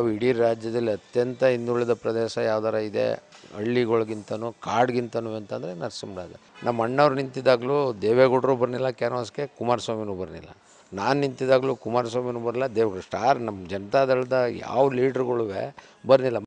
ನಾವು ಇಡೀ ರಾಜ್ಯದಲ್ಲಿ ಅತ್ಯಂತ ಹಿಂದುಳಿದ ಪ್ರದೇಶ ಯಾವ್ದಾರ ಇದೆ ಹಳ್ಳಿಗಳಿಗಿಂತನೂ ಕಾಡ್ಗಿಂತನೂ ಅಂತಂದರೆ ನರಸಿಂಹರಾಜ ನಮ್ಮ ಅಣ್ಣವ್ರು ನಿಂತಿದ್ದಾಗಲೂ ದೇವೇಗೌಡರು ಬರಲಿಲ್ಲ ಕ್ಯಾನ್ವಾಸ್ಗೆ ಕುಮಾರಸ್ವಾಮಿನೂ ಬರಲಿಲ್ಲ ನಾನು ನಿಂತಿದ್ದಾಗಲೂ ಕುಮಾರಸ್ವಾಮಿನೂ ಬರಲ್ಲ ದೇವೇಗೌಡರು ಸ್ಟಾರ್ ನಮ್ಮ ಜನತಾದಳದ ಯಾವ ಲೀಡ್ರ್ಗಳೂ ಬರಲಿಲ್ಲ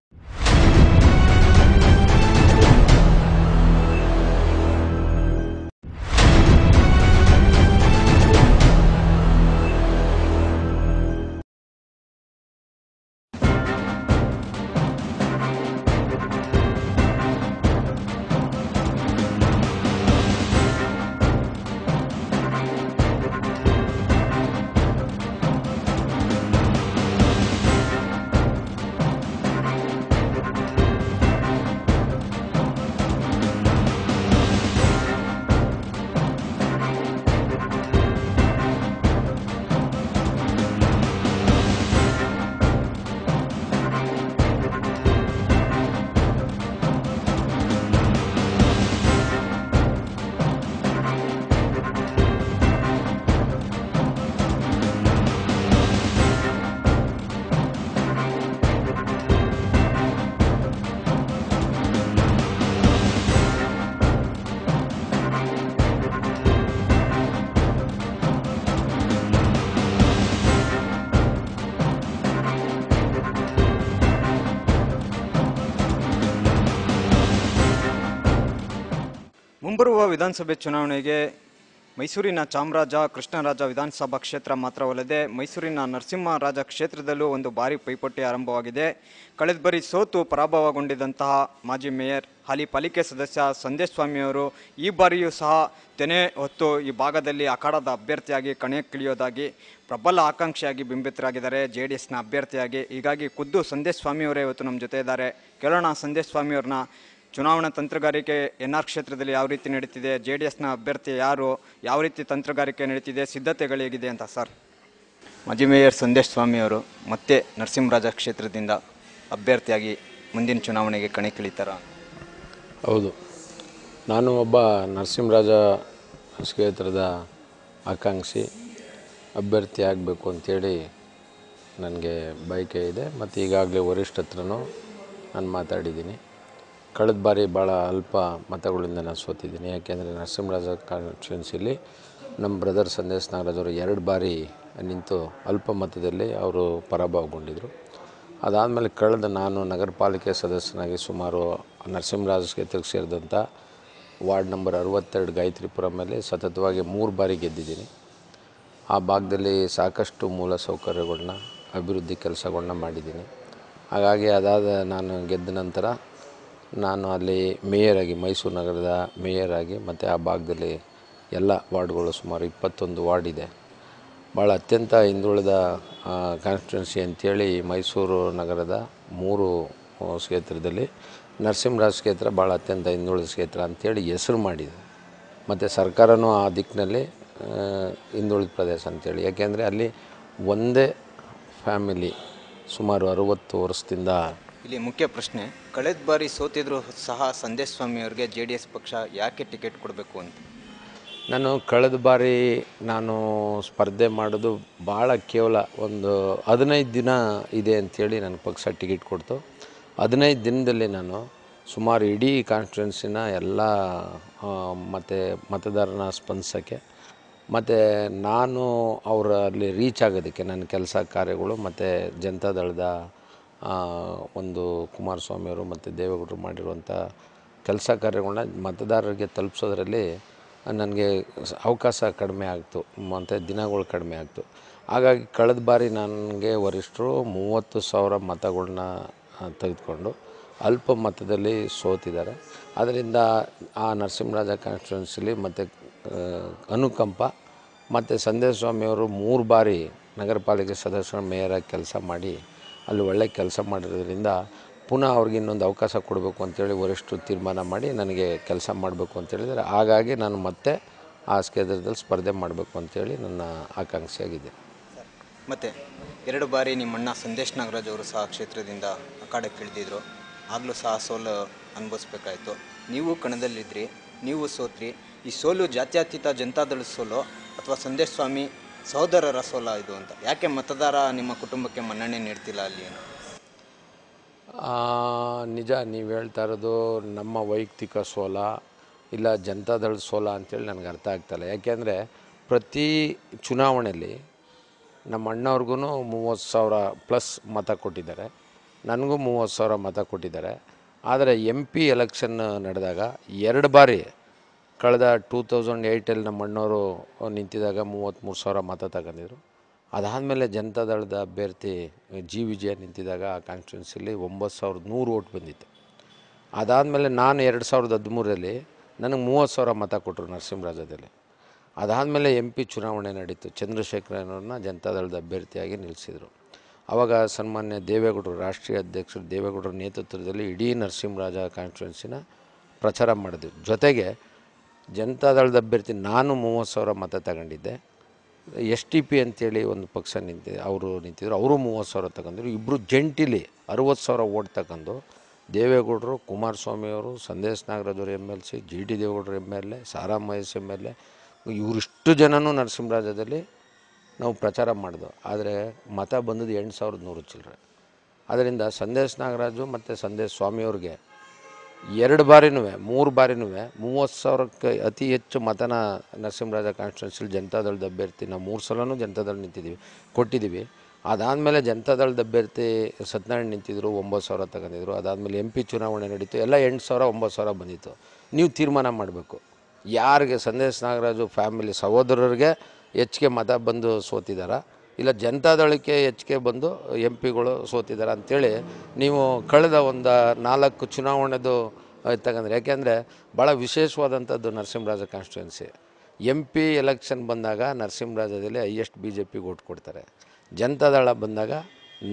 ಮುಂಬರುವ ವಿಧಾನಸಭೆ ಚುನಾವಣೆಗೆ ಮೈಸೂರಿನ ಚಾಮರಾಜ ಕೃಷ್ಣರಾಜ ವಿಧಾನಸಭಾ ಕ್ಷೇತ್ರ ಮಾತ್ರವಲ್ಲದೆ ಮೈಸೂರಿನ ನರಸಿಂಹರಾಜ ಕ್ಷೇತ್ರದಲ್ಲೂ ಒಂದು ಭಾರಿ ಪೈಪೋಟಿ ಆರಂಭವಾಗಿದೆ ಕಳೆದ ಬಾರಿ ಸೋತು ಪರಾಭವಗೊಂಡಿದ್ದಂತಹ ಮಾಜಿ ಮೇಯರ್ ಹಾಲಿ ಪಾಲಿಕೆ ಸದಸ್ಯ ಸಂದೇಶ್ ಸ್ವಾಮಿಯವರು ಈ ಬಾರಿಯೂ ಸಹ ತೆನೆ ಹೊತ್ತು ಈ ಭಾಗದಲ್ಲಿ ಅಖಾಡದ ಅಭ್ಯರ್ಥಿಯಾಗಿ ಕಣಕ್ಕಿಳಿಯೋದಾಗಿ ಪ್ರಬಲ ಆಕಾಂಕ್ಷಿಯಾಗಿ ಬಿಂಬಿತರಾಗಿದ್ದಾರೆ ಜೆ ಡಿ ಎಸ್ನ ಅಭ್ಯರ್ಥಿಯಾಗಿ ಹೀಗಾಗಿ ಖುದ್ದು ಸಂದೇಶ್ ಸ್ವಾಮಿಯವರೇ ಇವತ್ತು ನಮ್ಮ ಜೊತೆ ಇದ್ದಾರೆ ಕೇಳೋಣ ಸಂದೇಶ್ ಸ್ವಾಮಿಯವ್ರನ್ನ ಚುನಾವಣಾ ತಂತ್ರಗಾರಿಕೆ ಎನ್ ಆರ್ ಕ್ಷೇತ್ರದಲ್ಲಿ ಯಾವ ರೀತಿ ನಡೀತಿದೆ ಜೆ ಡಿ ಎಸ್ನ ಅಭ್ಯರ್ಥಿ ಯಾರು ಯಾವ ರೀತಿ ತಂತ್ರಗಾರಿಕೆ ನಡೀತಿದೆ ಹೇಗಿದೆ ಅಂತ ಸರ್ ಮಾಜಿ ಮೇಯರ್ ಸಂದೇಶ್ ಸ್ವಾಮಿಯವರು ಮತ್ತೆ ನರಸಿಂಹರಾಜ ಕ್ಷೇತ್ರದಿಂದ ಅಭ್ಯರ್ಥಿಯಾಗಿ ಮುಂದಿನ ಚುನಾವಣೆಗೆ ಕಣಕ್ಕಿಳಿತಾರ ಹೌದು ನಾನು ಒಬ್ಬ ನರಸಿಂಹರಾಜ ಕ್ಷೇತ್ರದ ಆಕಾಂಕ್ಷಿ ಅಭ್ಯರ್ಥಿ ಆಗಬೇಕು ಅಂಥೇಳಿ ನನಗೆ ಬಯಕೆ ಇದೆ ಮತ್ತು ಈಗಾಗಲೇ ವರಿಷ್ಠ ಹತ್ರನೂ ನಾನು ಮಾತಾಡಿದ್ದೀನಿ ಕಳೆದ ಬಾರಿ ಭಾಳ ಅಲ್ಪ ಮತಗಳಿಂದ ನಾನು ಸೋತಿದ್ದೀನಿ ಯಾಕೆಂದರೆ ನರಸಿಂಹರಾಜ ಕಾನ್ಸ್ಟಿಟ್ಯೂನ್ಸಿಲಿ ನಮ್ಮ ಬ್ರದರ್ ಸಂದೇಶ್ ನಾಗರಾಜ್ ಅವರು ಎರಡು ಬಾರಿ ನಿಂತು ಅಲ್ಪ ಮತದಲ್ಲಿ ಅವರು ಪರಾಭವಗೊಂಡಿದ್ದರು ಅದಾದಮೇಲೆ ಕಳೆದ ನಾನು ನಗರ ಪಾಲಿಕೆ ಸದಸ್ಯನಾಗಿ ಸುಮಾರು ನರಸಿಂಹರಾಜ್ ಕ್ಷೇತ್ರಕ್ಕೆ ಸೇರಿದಂಥ ವಾರ್ಡ್ ನಂಬರ್ ಅರವತ್ತೆರಡು ಗಾಯತ್ರಿಪುರ ಮೇಲೆ ಸತತವಾಗಿ ಮೂರು ಬಾರಿ ಗೆದ್ದಿದ್ದೀನಿ ಆ ಭಾಗದಲ್ಲಿ ಸಾಕಷ್ಟು ಮೂಲ ಸೌಕರ್ಯಗಳನ್ನ ಅಭಿವೃದ್ಧಿ ಕೆಲಸಗಳನ್ನ ಮಾಡಿದ್ದೀನಿ ಹಾಗಾಗಿ ಅದಾದ ನಾನು ಗೆದ್ದ ನಂತರ ನಾನು ಅಲ್ಲಿ ಮೇಯರ್ ಆಗಿ ಮೈಸೂರು ನಗರದ ಮೇಯರಾಗಿ ಮತ್ತು ಆ ಭಾಗದಲ್ಲಿ ಎಲ್ಲ ವಾರ್ಡ್ಗಳು ಸುಮಾರು ಇಪ್ಪತ್ತೊಂದು ವಾರ್ಡ್ ಇದೆ ಭಾಳ ಅತ್ಯಂತ ಹಿಂದುಳಿದ ಕಾನ್ಸ್ಟಿಟ್ಯೂನ್ಸಿ ಅಂಥೇಳಿ ಮೈಸೂರು ನಗರದ ಮೂರು ಕ್ಷೇತ್ರದಲ್ಲಿ ನರಸಿಂಹರಾಜ ಕ್ಷೇತ್ರ ಭಾಳ ಅತ್ಯಂತ ಹಿಂದುಳಿದ ಕ್ಷೇತ್ರ ಅಂತೇಳಿ ಹೆಸರು ಮಾಡಿದೆ ಮತ್ತು ಸರ್ಕಾರನೂ ಆ ದಿಕ್ಕಿನಲ್ಲಿ ಹಿಂದುಳಿದ ಪ್ರದೇಶ ಅಂತೇಳಿ ಯಾಕೆಂದರೆ ಅಲ್ಲಿ ಒಂದೇ ಫ್ಯಾಮಿಲಿ ಸುಮಾರು ಅರುವತ್ತು ವರ್ಷದಿಂದ ಇಲ್ಲಿ ಮುಖ್ಯ ಪ್ರಶ್ನೆ ಕಳೆದ ಬಾರಿ ಸೋತಿದ್ರು ಸಹ ಸಂದೇಶ್ ಸ್ವಾಮಿ ಅವರಿಗೆ ಜೆ ಡಿ ಎಸ್ ಪಕ್ಷ ಯಾಕೆ ಟಿಕೆಟ್ ಕೊಡಬೇಕು ಅಂತ ನಾನು ಕಳೆದ ಬಾರಿ ನಾನು ಸ್ಪರ್ಧೆ ಮಾಡೋದು ಭಾಳ ಕೇವಲ ಒಂದು ಹದಿನೈದು ದಿನ ಇದೆ ಅಂಥೇಳಿ ನನ್ನ ಪಕ್ಷ ಟಿಕೆಟ್ ಕೊಡ್ತು ಹದಿನೈದು ದಿನದಲ್ಲಿ ನಾನು ಸುಮಾರು ಇಡೀ ಕಾನ್ಸ್ಟಿಟ್ಯೂನ್ಸಿನ ಎಲ್ಲ ಮತ್ತು ಮತದಾರನ ಸ್ಪಂದಿಸೋಕ್ಕೆ ಮತ್ತು ನಾನು ಅವರಲ್ಲಿ ರೀಚ್ ಆಗೋದಕ್ಕೆ ನನ್ನ ಕೆಲಸ ಕಾರ್ಯಗಳು ಮತ್ತು ಜನತಾದಳದ ಒಂದು ಕುಮಾರಸ್ವಾಮಿಯವರು ಮತ್ತು ದೇವೇಗೌಡರು ಮಾಡಿರುವಂಥ ಕೆಲಸ ಕಾರ್ಯಗಳನ್ನ ಮತದಾರರಿಗೆ ತಲುಪ್ಸೋದ್ರಲ್ಲಿ ನನಗೆ ಅವಕಾಶ ಕಡಿಮೆ ಆಗ್ತು ಮತ್ತು ದಿನಗಳು ಕಡಿಮೆ ಆಗ್ತು ಹಾಗಾಗಿ ಕಳೆದ ಬಾರಿ ನನಗೆ ವರಿಷ್ಠರು ಮೂವತ್ತು ಸಾವಿರ ಮತಗಳನ್ನ ತೆಗೆದುಕೊಂಡು ಅಲ್ಪ ಮತದಲ್ಲಿ ಸೋತಿದ್ದಾರೆ ಅದರಿಂದ ಆ ನರಸಿಂಹರಾಜ ಕಾನ್ಸ್ಟಿಟ್ಯೂನ್ಸಿಲಿ ಮತ್ತು ಅನುಕಂಪ ಮತ್ತು ಸಂದೇಶ ಸ್ವಾಮಿಯವರು ಮೂರು ಬಾರಿ ನಗರ ಪಾಲಿಕೆ ಮೇಯರಾಗಿ ಕೆಲಸ ಮಾಡಿ ಅಲ್ಲಿ ಒಳ್ಳೆ ಕೆಲಸ ಮಾಡಿರೋದ್ರಿಂದ ಪುನಃ ಅವ್ರಿಗೆ ಇನ್ನೊಂದು ಅವಕಾಶ ಕೊಡಬೇಕು ಅಂತೇಳಿ ವರಿಷ್ಠರು ತೀರ್ಮಾನ ಮಾಡಿ ನನಗೆ ಕೆಲಸ ಮಾಡಬೇಕು ಅಂತೇಳಿದರೆ ಹಾಗಾಗಿ ನಾನು ಮತ್ತೆ ಆ ಕ್ಷೇತ್ರದಲ್ಲಿ ಸ್ಪರ್ಧೆ ಮಾಡಬೇಕು ಅಂತೇಳಿ ನನ್ನ ಆಕಾಂಕ್ಷೆಯಾಗಿದೆ ಮತ್ತು ಎರಡು ಬಾರಿ ನಿಮ್ಮಣ್ಣ ಸಂದೇಶ್ ನಾಗರಾಜ್ ಅವರು ಸಹ ಕ್ಷೇತ್ರದಿಂದ ಇಳಿದಿದ್ರು ಆಗಲೂ ಸಹ ಸೋಲು ಅನುಭವಿಸ್ಬೇಕಾಯ್ತು ನೀವು ಕಣದಲ್ಲಿದ್ದಿರಿ ನೀವು ಸೋತ್ರಿ ಈ ಸೋಲು ಜಾತ್ಯಾತೀತ ಜನತಾದಳ ಸೋಲು ಅಥವಾ ಸಂದೇಶ್ ಸ್ವಾಮಿ ಸಹೋದರರ ಸೋಲ ಇದು ಅಂತ ಯಾಕೆ ಮತದಾರ ನಿಮ್ಮ ಕುಟುಂಬಕ್ಕೆ ಮನ್ನಣೆ ನೀಡ್ತಿಲ್ಲ ಅಲ್ಲಿ ನಿಜ ನೀವು ಹೇಳ್ತಾ ಇರೋದು ನಮ್ಮ ವೈಯಕ್ತಿಕ ಸೋಲ ಇಲ್ಲ ಜನತಾದಳ ಸೋಲ ಅಂತೇಳಿ ನನಗೆ ಅರ್ಥ ಆಗ್ತಾಯಿಲ್ಲ ಯಾಕೆಂದರೆ ಪ್ರತಿ ಚುನಾವಣೆಯಲ್ಲಿ ನಮ್ಮ ಅಣ್ಣವ್ರಿಗೂ ಮೂವತ್ತು ಸಾವಿರ ಪ್ಲಸ್ ಮತ ಕೊಟ್ಟಿದ್ದಾರೆ ನನಗೂ ಮೂವತ್ತು ಸಾವಿರ ಮತ ಕೊಟ್ಟಿದ್ದಾರೆ ಆದರೆ ಎಂ ಪಿ ಎಲೆಕ್ಷನ್ ನಡೆದಾಗ ಎರಡು ಬಾರಿ ಕಳೆದ ಟೂ ತೌಸಂಡ್ ಏಯ್ಟಲ್ಲಿ ನಮ್ಮ ಅಣ್ಣವರು ನಿಂತಿದ್ದಾಗ ಮೂವತ್ತ್ಮೂರು ಸಾವಿರ ಮತ ತಗೊಂಡಿದ್ರು ಅದಾದಮೇಲೆ ಜನತಾದಳದ ಅಭ್ಯರ್ಥಿ ಜಿ ವಿಜಯ ನಿಂತಿದ್ದಾಗ ಆ ಕಾನ್ಸ್ಟಿಟ್ಯೂನ್ಸಿಲಿ ಒಂಬತ್ತು ಸಾವಿರದ ನೂರು ಓಟ್ ಬಂದಿತ್ತು ಅದಾದಮೇಲೆ ನಾನು ಎರಡು ಸಾವಿರದ ಹದಿಮೂರಲ್ಲಿ ನನಗೆ ಮೂವತ್ತು ಸಾವಿರ ಮತ ಕೊಟ್ಟರು ನರಸಿಂಹರಾಜದಲ್ಲಿ ಅದಾದಮೇಲೆ ಎಂ ಪಿ ಚುನಾವಣೆ ನಡೀತು ಚಂದ್ರಶೇಖರನವ್ರನ್ನ ಜನತಾದಳದ ಅಭ್ಯರ್ಥಿಯಾಗಿ ನಿಲ್ಲಿಸಿದರು ಆವಾಗ ಸನ್ಮಾನ್ಯ ದೇವೇಗೌಡರು ರಾಷ್ಟ್ರೀಯ ಅಧ್ಯಕ್ಷರು ದೇವೇಗೌಡರ ನೇತೃತ್ವದಲ್ಲಿ ಇಡೀ ನರಸಿಂಹರಾಜ ಕಾನ್ಸ್ಟಿಟ್ಯೂನ್ಸಿನ ಪ್ರಚಾರ ಮಾಡಿದ್ವಿ ಜೊತೆಗೆ ಜನತಾದಳದ ಅಭ್ಯರ್ಥಿ ನಾನು ಮೂವತ್ತು ಸಾವಿರ ಮತ ತಗೊಂಡಿದ್ದೆ ಎಸ್ ಟಿ ಪಿ ಅಂತೇಳಿ ಒಂದು ಪಕ್ಷ ನಿಂತಿದ್ದೆ ಅವರು ನಿಂತಿದ್ರು ಅವರು ಮೂವತ್ತು ಸಾವಿರ ತಗೊಂಡ್ರು ಇಬ್ಬರು ಜಂಟಿಲಿ ಅರುವತ್ತು ಸಾವಿರ ಓಟ್ ತಗೊಂಡು ದೇವೇಗೌಡರು ಕುಮಾರಸ್ವಾಮಿಯವರು ಸಂದೇಶ್ ನಾಗರಾಜವರು M L C G D ದೇವೇಗೌಡರು M L A Sara Mahesh M L A ಇವರಿಷ್ಟು ಜನನೂ ನರಸಿಂಹರಾಜದಲ್ಲಿ ನಾವು ಪ್ರಚಾರ ಮಾಡಿದ್ವು ಆದರೆ ಮತ ಬಂದದ್ದು ಎಂಟು ಸಾವಿರದ ನೂರು ಚಿಲ್ಲರೆ ಅದರಿಂದ ಸಂದೇಶ್ ನಾಗರಾಜು ಮತ್ತು ಸಂದೇಶ್ ಸ್ವಾಮಿಯವ್ರಿಗೆ ಎರಡು ಬಾರಿನೂ ಮೂರು ಬಾರಿನೂ ಮೂವತ್ತು ಸಾವಿರಕ್ಕೆ ಅತಿ ಹೆಚ್ಚು ಮತನ ನರಸಿಂಹರಾಜ ಕಾನ್ಸ್ಟಿಟ್ಯೂನ್ಸಿಲಿ ಜನತಾದಳದ ಅಭ್ಯರ್ಥಿ ನಾವು ಮೂರು ಸಲವೂ ಜನತಾದಳ ನಿಂತಿದ್ದೀವಿ ಕೊಟ್ಟಿದ್ದೀವಿ ಅದಾದಮೇಲೆ ಜನತಾದಳದ ಅಭ್ಯರ್ಥಿ ಸತ್ಯನಾರಾಯಣ ನಿಂತಿದ್ದರು ಒಂಬತ್ತು ಸಾವಿರ ತಗೊಂಡಿದ್ರು ಅದಾದಮೇಲೆ ಎಂ ಪಿ ಚುನಾವಣೆ ನಡೀತು ಎಲ್ಲ ಎಂಟು ಸಾವಿರ ಒಂಬತ್ತು ಸಾವಿರ ಬಂದಿತ್ತು ನೀವು ತೀರ್ಮಾನ ಮಾಡಬೇಕು ಯಾರಿಗೆ ಸಂದೇಶ್ ನಾಗರಾಜು ಫ್ಯಾಮಿಲಿ ಸಹೋದರರಿಗೆ ಹೆಚ್ಚಿಗೆ ಮತ ಬಂದು ಸೋತಿದ್ದಾರೆ ಇಲ್ಲ ಜನತಾದಳಕ್ಕೆ ಹೆಚ್ಚಿಗೆ ಬಂದು ಎಂ ಪಿಗಳು ಸೋತಿದ್ದಾರೆ ಅಂಥೇಳಿ ನೀವು ಕಳೆದ ಒಂದು ನಾಲ್ಕು ಚುನಾವಣೆದು ತಗಂದ್ರೆ ಯಾಕೆಂದರೆ ಭಾಳ ವಿಶೇಷವಾದಂಥದ್ದು Narasimharaja constituency M P election ಬಂದಾಗ ನರಸಿಂಹರಾಜದಲ್ಲಿ ಹೈಯೆಸ್ಟ್ ಬಿ ಜೆ ಪಿಗೆ ಓಟ್ ಕೊಡ್ತಾರೆ ಜನತಾದಳ ಬಂದಾಗ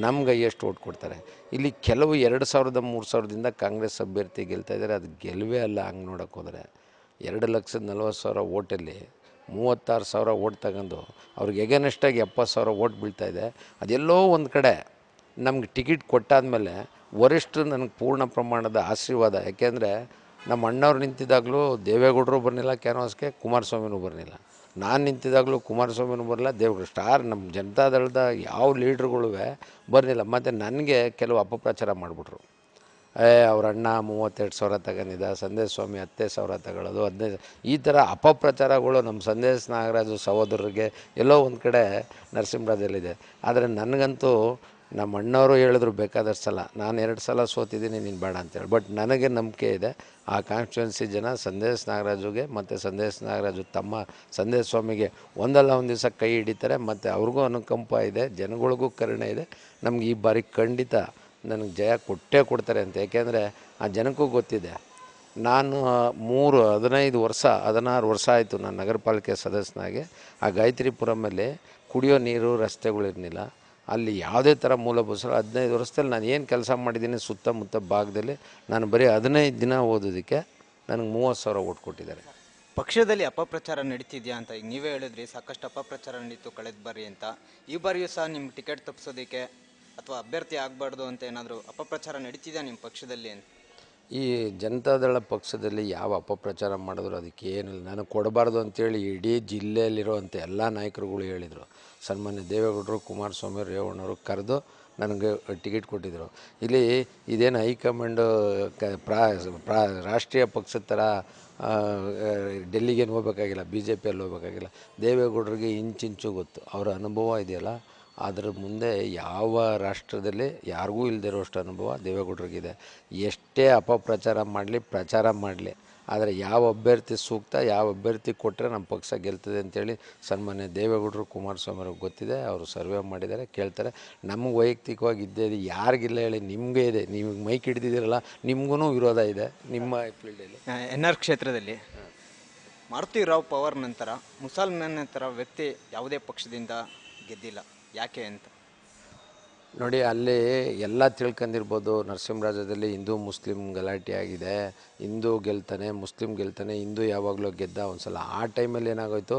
ನಮ್ಗೆ ಹೈಯೆಸ್ಟ್ ಓಟ್ ಕೊಡ್ತಾರೆ ಇಲ್ಲಿ ಕೆಲವು ಎರಡು ಸಾವಿರದ ಮೂರು ಸಾವಿರದಿಂದ ಕಾಂಗ್ರೆಸ್ ಅಭ್ಯರ್ಥಿ ಗೆಲ್ತಾ ಇದ್ದಾರೆ ಅದು ಗೆಲುವೇ ಅಲ್ಲ ಹಂಗೆ ನೋಡೋಕ್ಕೋದ್ರೆ ಎರಡು ಲಕ್ಷದ ನಲ್ವತ್ತು ಸಾವಿರ ಓಟಲ್ಲಿ ಮೂವತ್ತಾರು ಸಾವಿರ ಓಟ್ ತಗೊಂಡು ಅವ್ರಿಗೆ ಎಗೆನೆಸ್ಟಾಗಿ ಎಪ್ಪತ್ತು ಸಾವಿರ ಓಟ್ ಬೀಳ್ತಾಯಿದೆ ಅದೆಲ್ಲೋ ಒಂದು ಕಡೆ ನಮಗೆ ಟಿಕೆಟ್ ಮೇಲೆ ವರಿಷ್ಠರು ನನಗೆ ಪೂರ್ಣ ಪ್ರಮಾಣದ ಆಶೀರ್ವಾದ ಯಾಕೆಂದರೆ ನಮ್ಮ ಅಣ್ಣವ್ರು ನಿಂತಿದ್ದಾಗಲೂ ದೇವೇಗೌಡರು ಬರಲಿಲ್ಲ ಕ್ಯಾನ್ವಾಸ್ಗೆ ಕುಮಾರಸ್ವಾಮಿನೂ ಬರಲಿಲ್ಲ ನಾನು ನಿಂತಿದ್ದಾಗಲೂ ಕುಮಾರಸ್ವಾಮಿನೂ ಬರಲಿಲ್ಲ ದೇವೇಗೌಡರು ಸ್ಟಾರ್ ನಮ್ಮ ಜನತಾದಳದ ಯಾವ ಲೀಡ್ರುಗಳು ಬರಲಿಲ್ಲ ಮತ್ತು ನನಗೆ ಕೆಲವು ಅಪಪ್ರಚಾರ ಮಾಡಿಬಿಟ್ರು ಏ ಅವ್ರ ಅಣ್ಣ ಮೂವತ್ತೆರಡು ಸಾವಿರ ತಗೊಂಡಿದ್ದ ಸಂದೇಶ ಸ್ವಾಮಿ ಹತ್ತೇ ಸಾವಿರ ತಗೊಳ್ಳೋದು ಹದಿನೈದು ಈ ಥರ ಅಪಪ್ರಚಾರಗಳು ನಮ್ಮ ಸಂದೇಶ ನಾಗರಾಜು ಸಹೋದರರಿಗೆ ಎಲ್ಲೋ ಒಂದು ಕಡೆ ನರಸಿಂಹರಾಜಲ್ಲಿದೆ ಆದರೆ ನನಗಂತೂ ನಮ್ಮ ಅಣ್ಣವರು ಹೇಳಿದ್ರು ಬೇಕಾದಷ್ಟು ಸಲ ನಾನು ಎರಡು ಸಲ ಸೋತಿದ್ದೀನಿ ನೀನು ಬೇಡ ಅಂತೇಳಿ ಬಟ್ ನನಗೆ ನಂಬಿಕೆ ಇದೆ ಆ ಕಾನ್ಸ್ಟಿಟ್ಯೂನ್ಸಿ ಜನ ಸಂದೇಶ ನಾಗರಾಜುಗೆ ಮತ್ತು ಸಂದೇಶ ನಾಗರಾಜು ತಮ್ಮ ಸಂದೇಶ್ ಸ್ವಾಮಿಗೆ ಒಂದಲ್ಲ ಒಂದು ದಿವಸ ಕೈ ಹಿಡಿತಾರೆ ಮತ್ತು ಅವ್ರಿಗೂ ಅನುಕಂಪ ಇದೆ ಜನಗಳಿಗೂ ಕರುಣೆ ಇದೆ ನಮ್ಗೆ ಈ ಬಾರಿ ಖಂಡಿತ ನನಗೆ ಜಯ ಕೊಟ್ಟೇ ಕೊಡ್ತಾರೆ ಅಂತ ಏಕೆಂದರೆ ಆ ಜನಕ್ಕೂ ಗೊತ್ತಿದೆ ನಾನು ಮೂರು ಹದಿನೈದು ವರ್ಷ ಹದಿನಾರು ವರ್ಷ ಆಯಿತು ನಾನು ನಗರ ಪಾಲಿಕೆ ಸದಸ್ಯನಾಗಿ ಆ ಗಾಯತ್ರಿಪುರಮಲ್ಲಿ ಕುಡಿಯೋ ನೀರು ರಸ್ತೆಗಳಿರಲಿಲ್ಲ ಅಲ್ಲಿ ಯಾವುದೇ ಥರ ಮೂಲಭೂತ ಹದಿನೈದು ವರ್ಷದಲ್ಲಿ ನಾನು ಏನು ಕೆಲಸ ಮಾಡಿದ್ದೀನಿ ಸುತ್ತಮುತ್ತ ಭಾಗದಲ್ಲಿ ನಾನು ಬರೀ ಹದಿನೈದು ದಿನ ಓದೋದಕ್ಕೆ ನನಗೆ ಮೂವತ್ತು ಸಾವಿರ ಓಟ್ ಕೊಟ್ಟಿದ್ದಾರೆ ಪಕ್ಷದಲ್ಲಿ ಅಪಪ್ರಚಾರ ನಡೀತಿದೆಯಾ ಅಂತ ಈಗ ನೀವೇ ಹೇಳಿದ್ರಿ ಸಾಕಷ್ಟು ಅಪಪ್ರಚಾರ ನಡೀತು ಕಳೆದ ಬಾರಿ ಅಂತ ಈ ಬಾರಿಯೂ ಸಹ ನಿಮ್ಗೆ ಟಿಕೆಟ್ ತಪ್ಪಿಸೋದಕ್ಕೆ ಅಥವಾ ಅಭ್ಯರ್ಥಿ ಆಗಬಾರ್ದು ಅಂತ ಏನಾದರೂ ಅಪಪ್ರಚಾರ ನಡೀತಿದೆ ನಿಮ್ಮ ಪಕ್ಷದಲ್ಲಿ ಈ ಜನತಾದಳ ಪಕ್ಷದಲ್ಲಿ ಯಾವ ಅಪಪ್ರಚಾರ ಮಾಡಿದ್ರು ಅದಕ್ಕೆ ಏನಿಲ್ಲ ನಾನು ಕೊಡಬಾರ್ದು ಅಂತೇಳಿ ಇಡೀ ಜಿಲ್ಲೆಯಲ್ಲಿರುವಂಥ ಎಲ್ಲ ನಾಯಕರುಗಳು ಹೇಳಿದರು ಸನ್ಮಾನ್ಯ ದೇವೇಗೌಡರು ಕುಮಾರಸ್ವಾಮಿ ರೇವಣ್ಣವರು ಕರೆದು ನನಗೆ ಟಿಕೆಟ್ ಕೊಟ್ಟಿದ್ದರು ಇಲ್ಲಿ ಇದೇನು ಹೈಕಮಾಂಡು ಕ ಪ್ರಾ ಪ್ರಾ ರಾಷ್ಟ್ರೀಯ ಪಕ್ಷದ ಥರ ಡೆಲ್ಲಿಗೇನು ಹೋಗ್ಬೇಕಾಗಿಲ್ಲ ಬಿ ಜೆ ಪಿಯಲ್ಲಿ ಹೋಗ್ಬೇಕಾಗಿಲ್ಲ ದೇವೇಗೌಡರಿಗೆ ಇಂಚಿಂಚು ಗೊತ್ತು ಅವರ ಅನುಭವ ಇದೆಯಲ್ಲ ಅದ್ರ ಮುಂದೆ ಯಾವ ರಾಷ್ಟ್ರದಲ್ಲಿ ಯಾರಿಗೂ ಅಷ್ಟು ಅನುಭವ ದೇವೇಗೌಡರಿಗಿದೆ ಎಷ್ಟೇ ಅಪಪ್ರಚಾರ ಮಾಡಲಿ ಪ್ರಚಾರ ಮಾಡಲಿ ಆದರೆ ಯಾವ ಅಭ್ಯರ್ಥಿ ಸೂಕ್ತ ಯಾವ ಅಭ್ಯರ್ಥಿ ಕೊಟ್ಟರೆ ನಮ್ಮ ಪಕ್ಷ ಗೆಲ್ತದೆ ಅಂತೇಳಿ ಸನ್ಮಾನ್ಯ ದೇವೇಗೌಡರು ಕುಮಾರಸ್ವಾಮಿ ಅವ್ರಿಗೆ ಗೊತ್ತಿದೆ ಅವರು ಸರ್ವೆ ಮಾಡಿದ್ದಾರೆ ಕೇಳ್ತಾರೆ ನಮಗೆ ವೈಯಕ್ತಿಕವಾಗಿ ಇದ್ದೇ ಇದೆ ಯಾರಿಗಿಲ್ಲ ಹೇಳಿ ನಿಮಗೆ ಇದೆ ನೀವು ಮೈಕ್ ಹಿಡಿದಿದ್ದೀರಲ್ಲ ನಿಮಗೂ ವಿರೋಧ ಇದೆ ನಿಮ್ಮ ಫೀಲ್ಡಲ್ಲಿ ಎನ್ ಆರ್ ಕ್ಷೇತ್ರದಲ್ಲಿ ಮಾರುತಿ ರಾವ್ ಪವರ್ ನಂತರ ಮುಸಲ್ಮಾನ್ ನಂತರ ವ್ಯಕ್ತಿ ಯಾವುದೇ ಪಕ್ಷದಿಂದ ಗೆದ್ದಿಲ್ಲ ಯಾಕೆ ಅಂತ ನೋಡಿ ಅಲ್ಲಿ ಎಲ್ಲ ತಿಳ್ಕೊಂಡಿರ್ಬೋದು ನರಸಿಂಹರಾಜದಲ್ಲಿ ಹಿಂದೂ ಮುಸ್ಲಿಂ ಗಲಾಟೆ ಆಗಿದೆ ಹಿಂದೂ ಗೆಲ್ತಾನೆ ಮುಸ್ಲಿಂ ಗೆಲ್ತಾನೆ ಹಿಂದೂ ಯಾವಾಗಲೂ ಗೆದ್ದ ಒಂದ್ಸಲ ಸಲ ಆ ಟೈಮಲ್ಲಿ ಏನಾಗೋಯ್ತು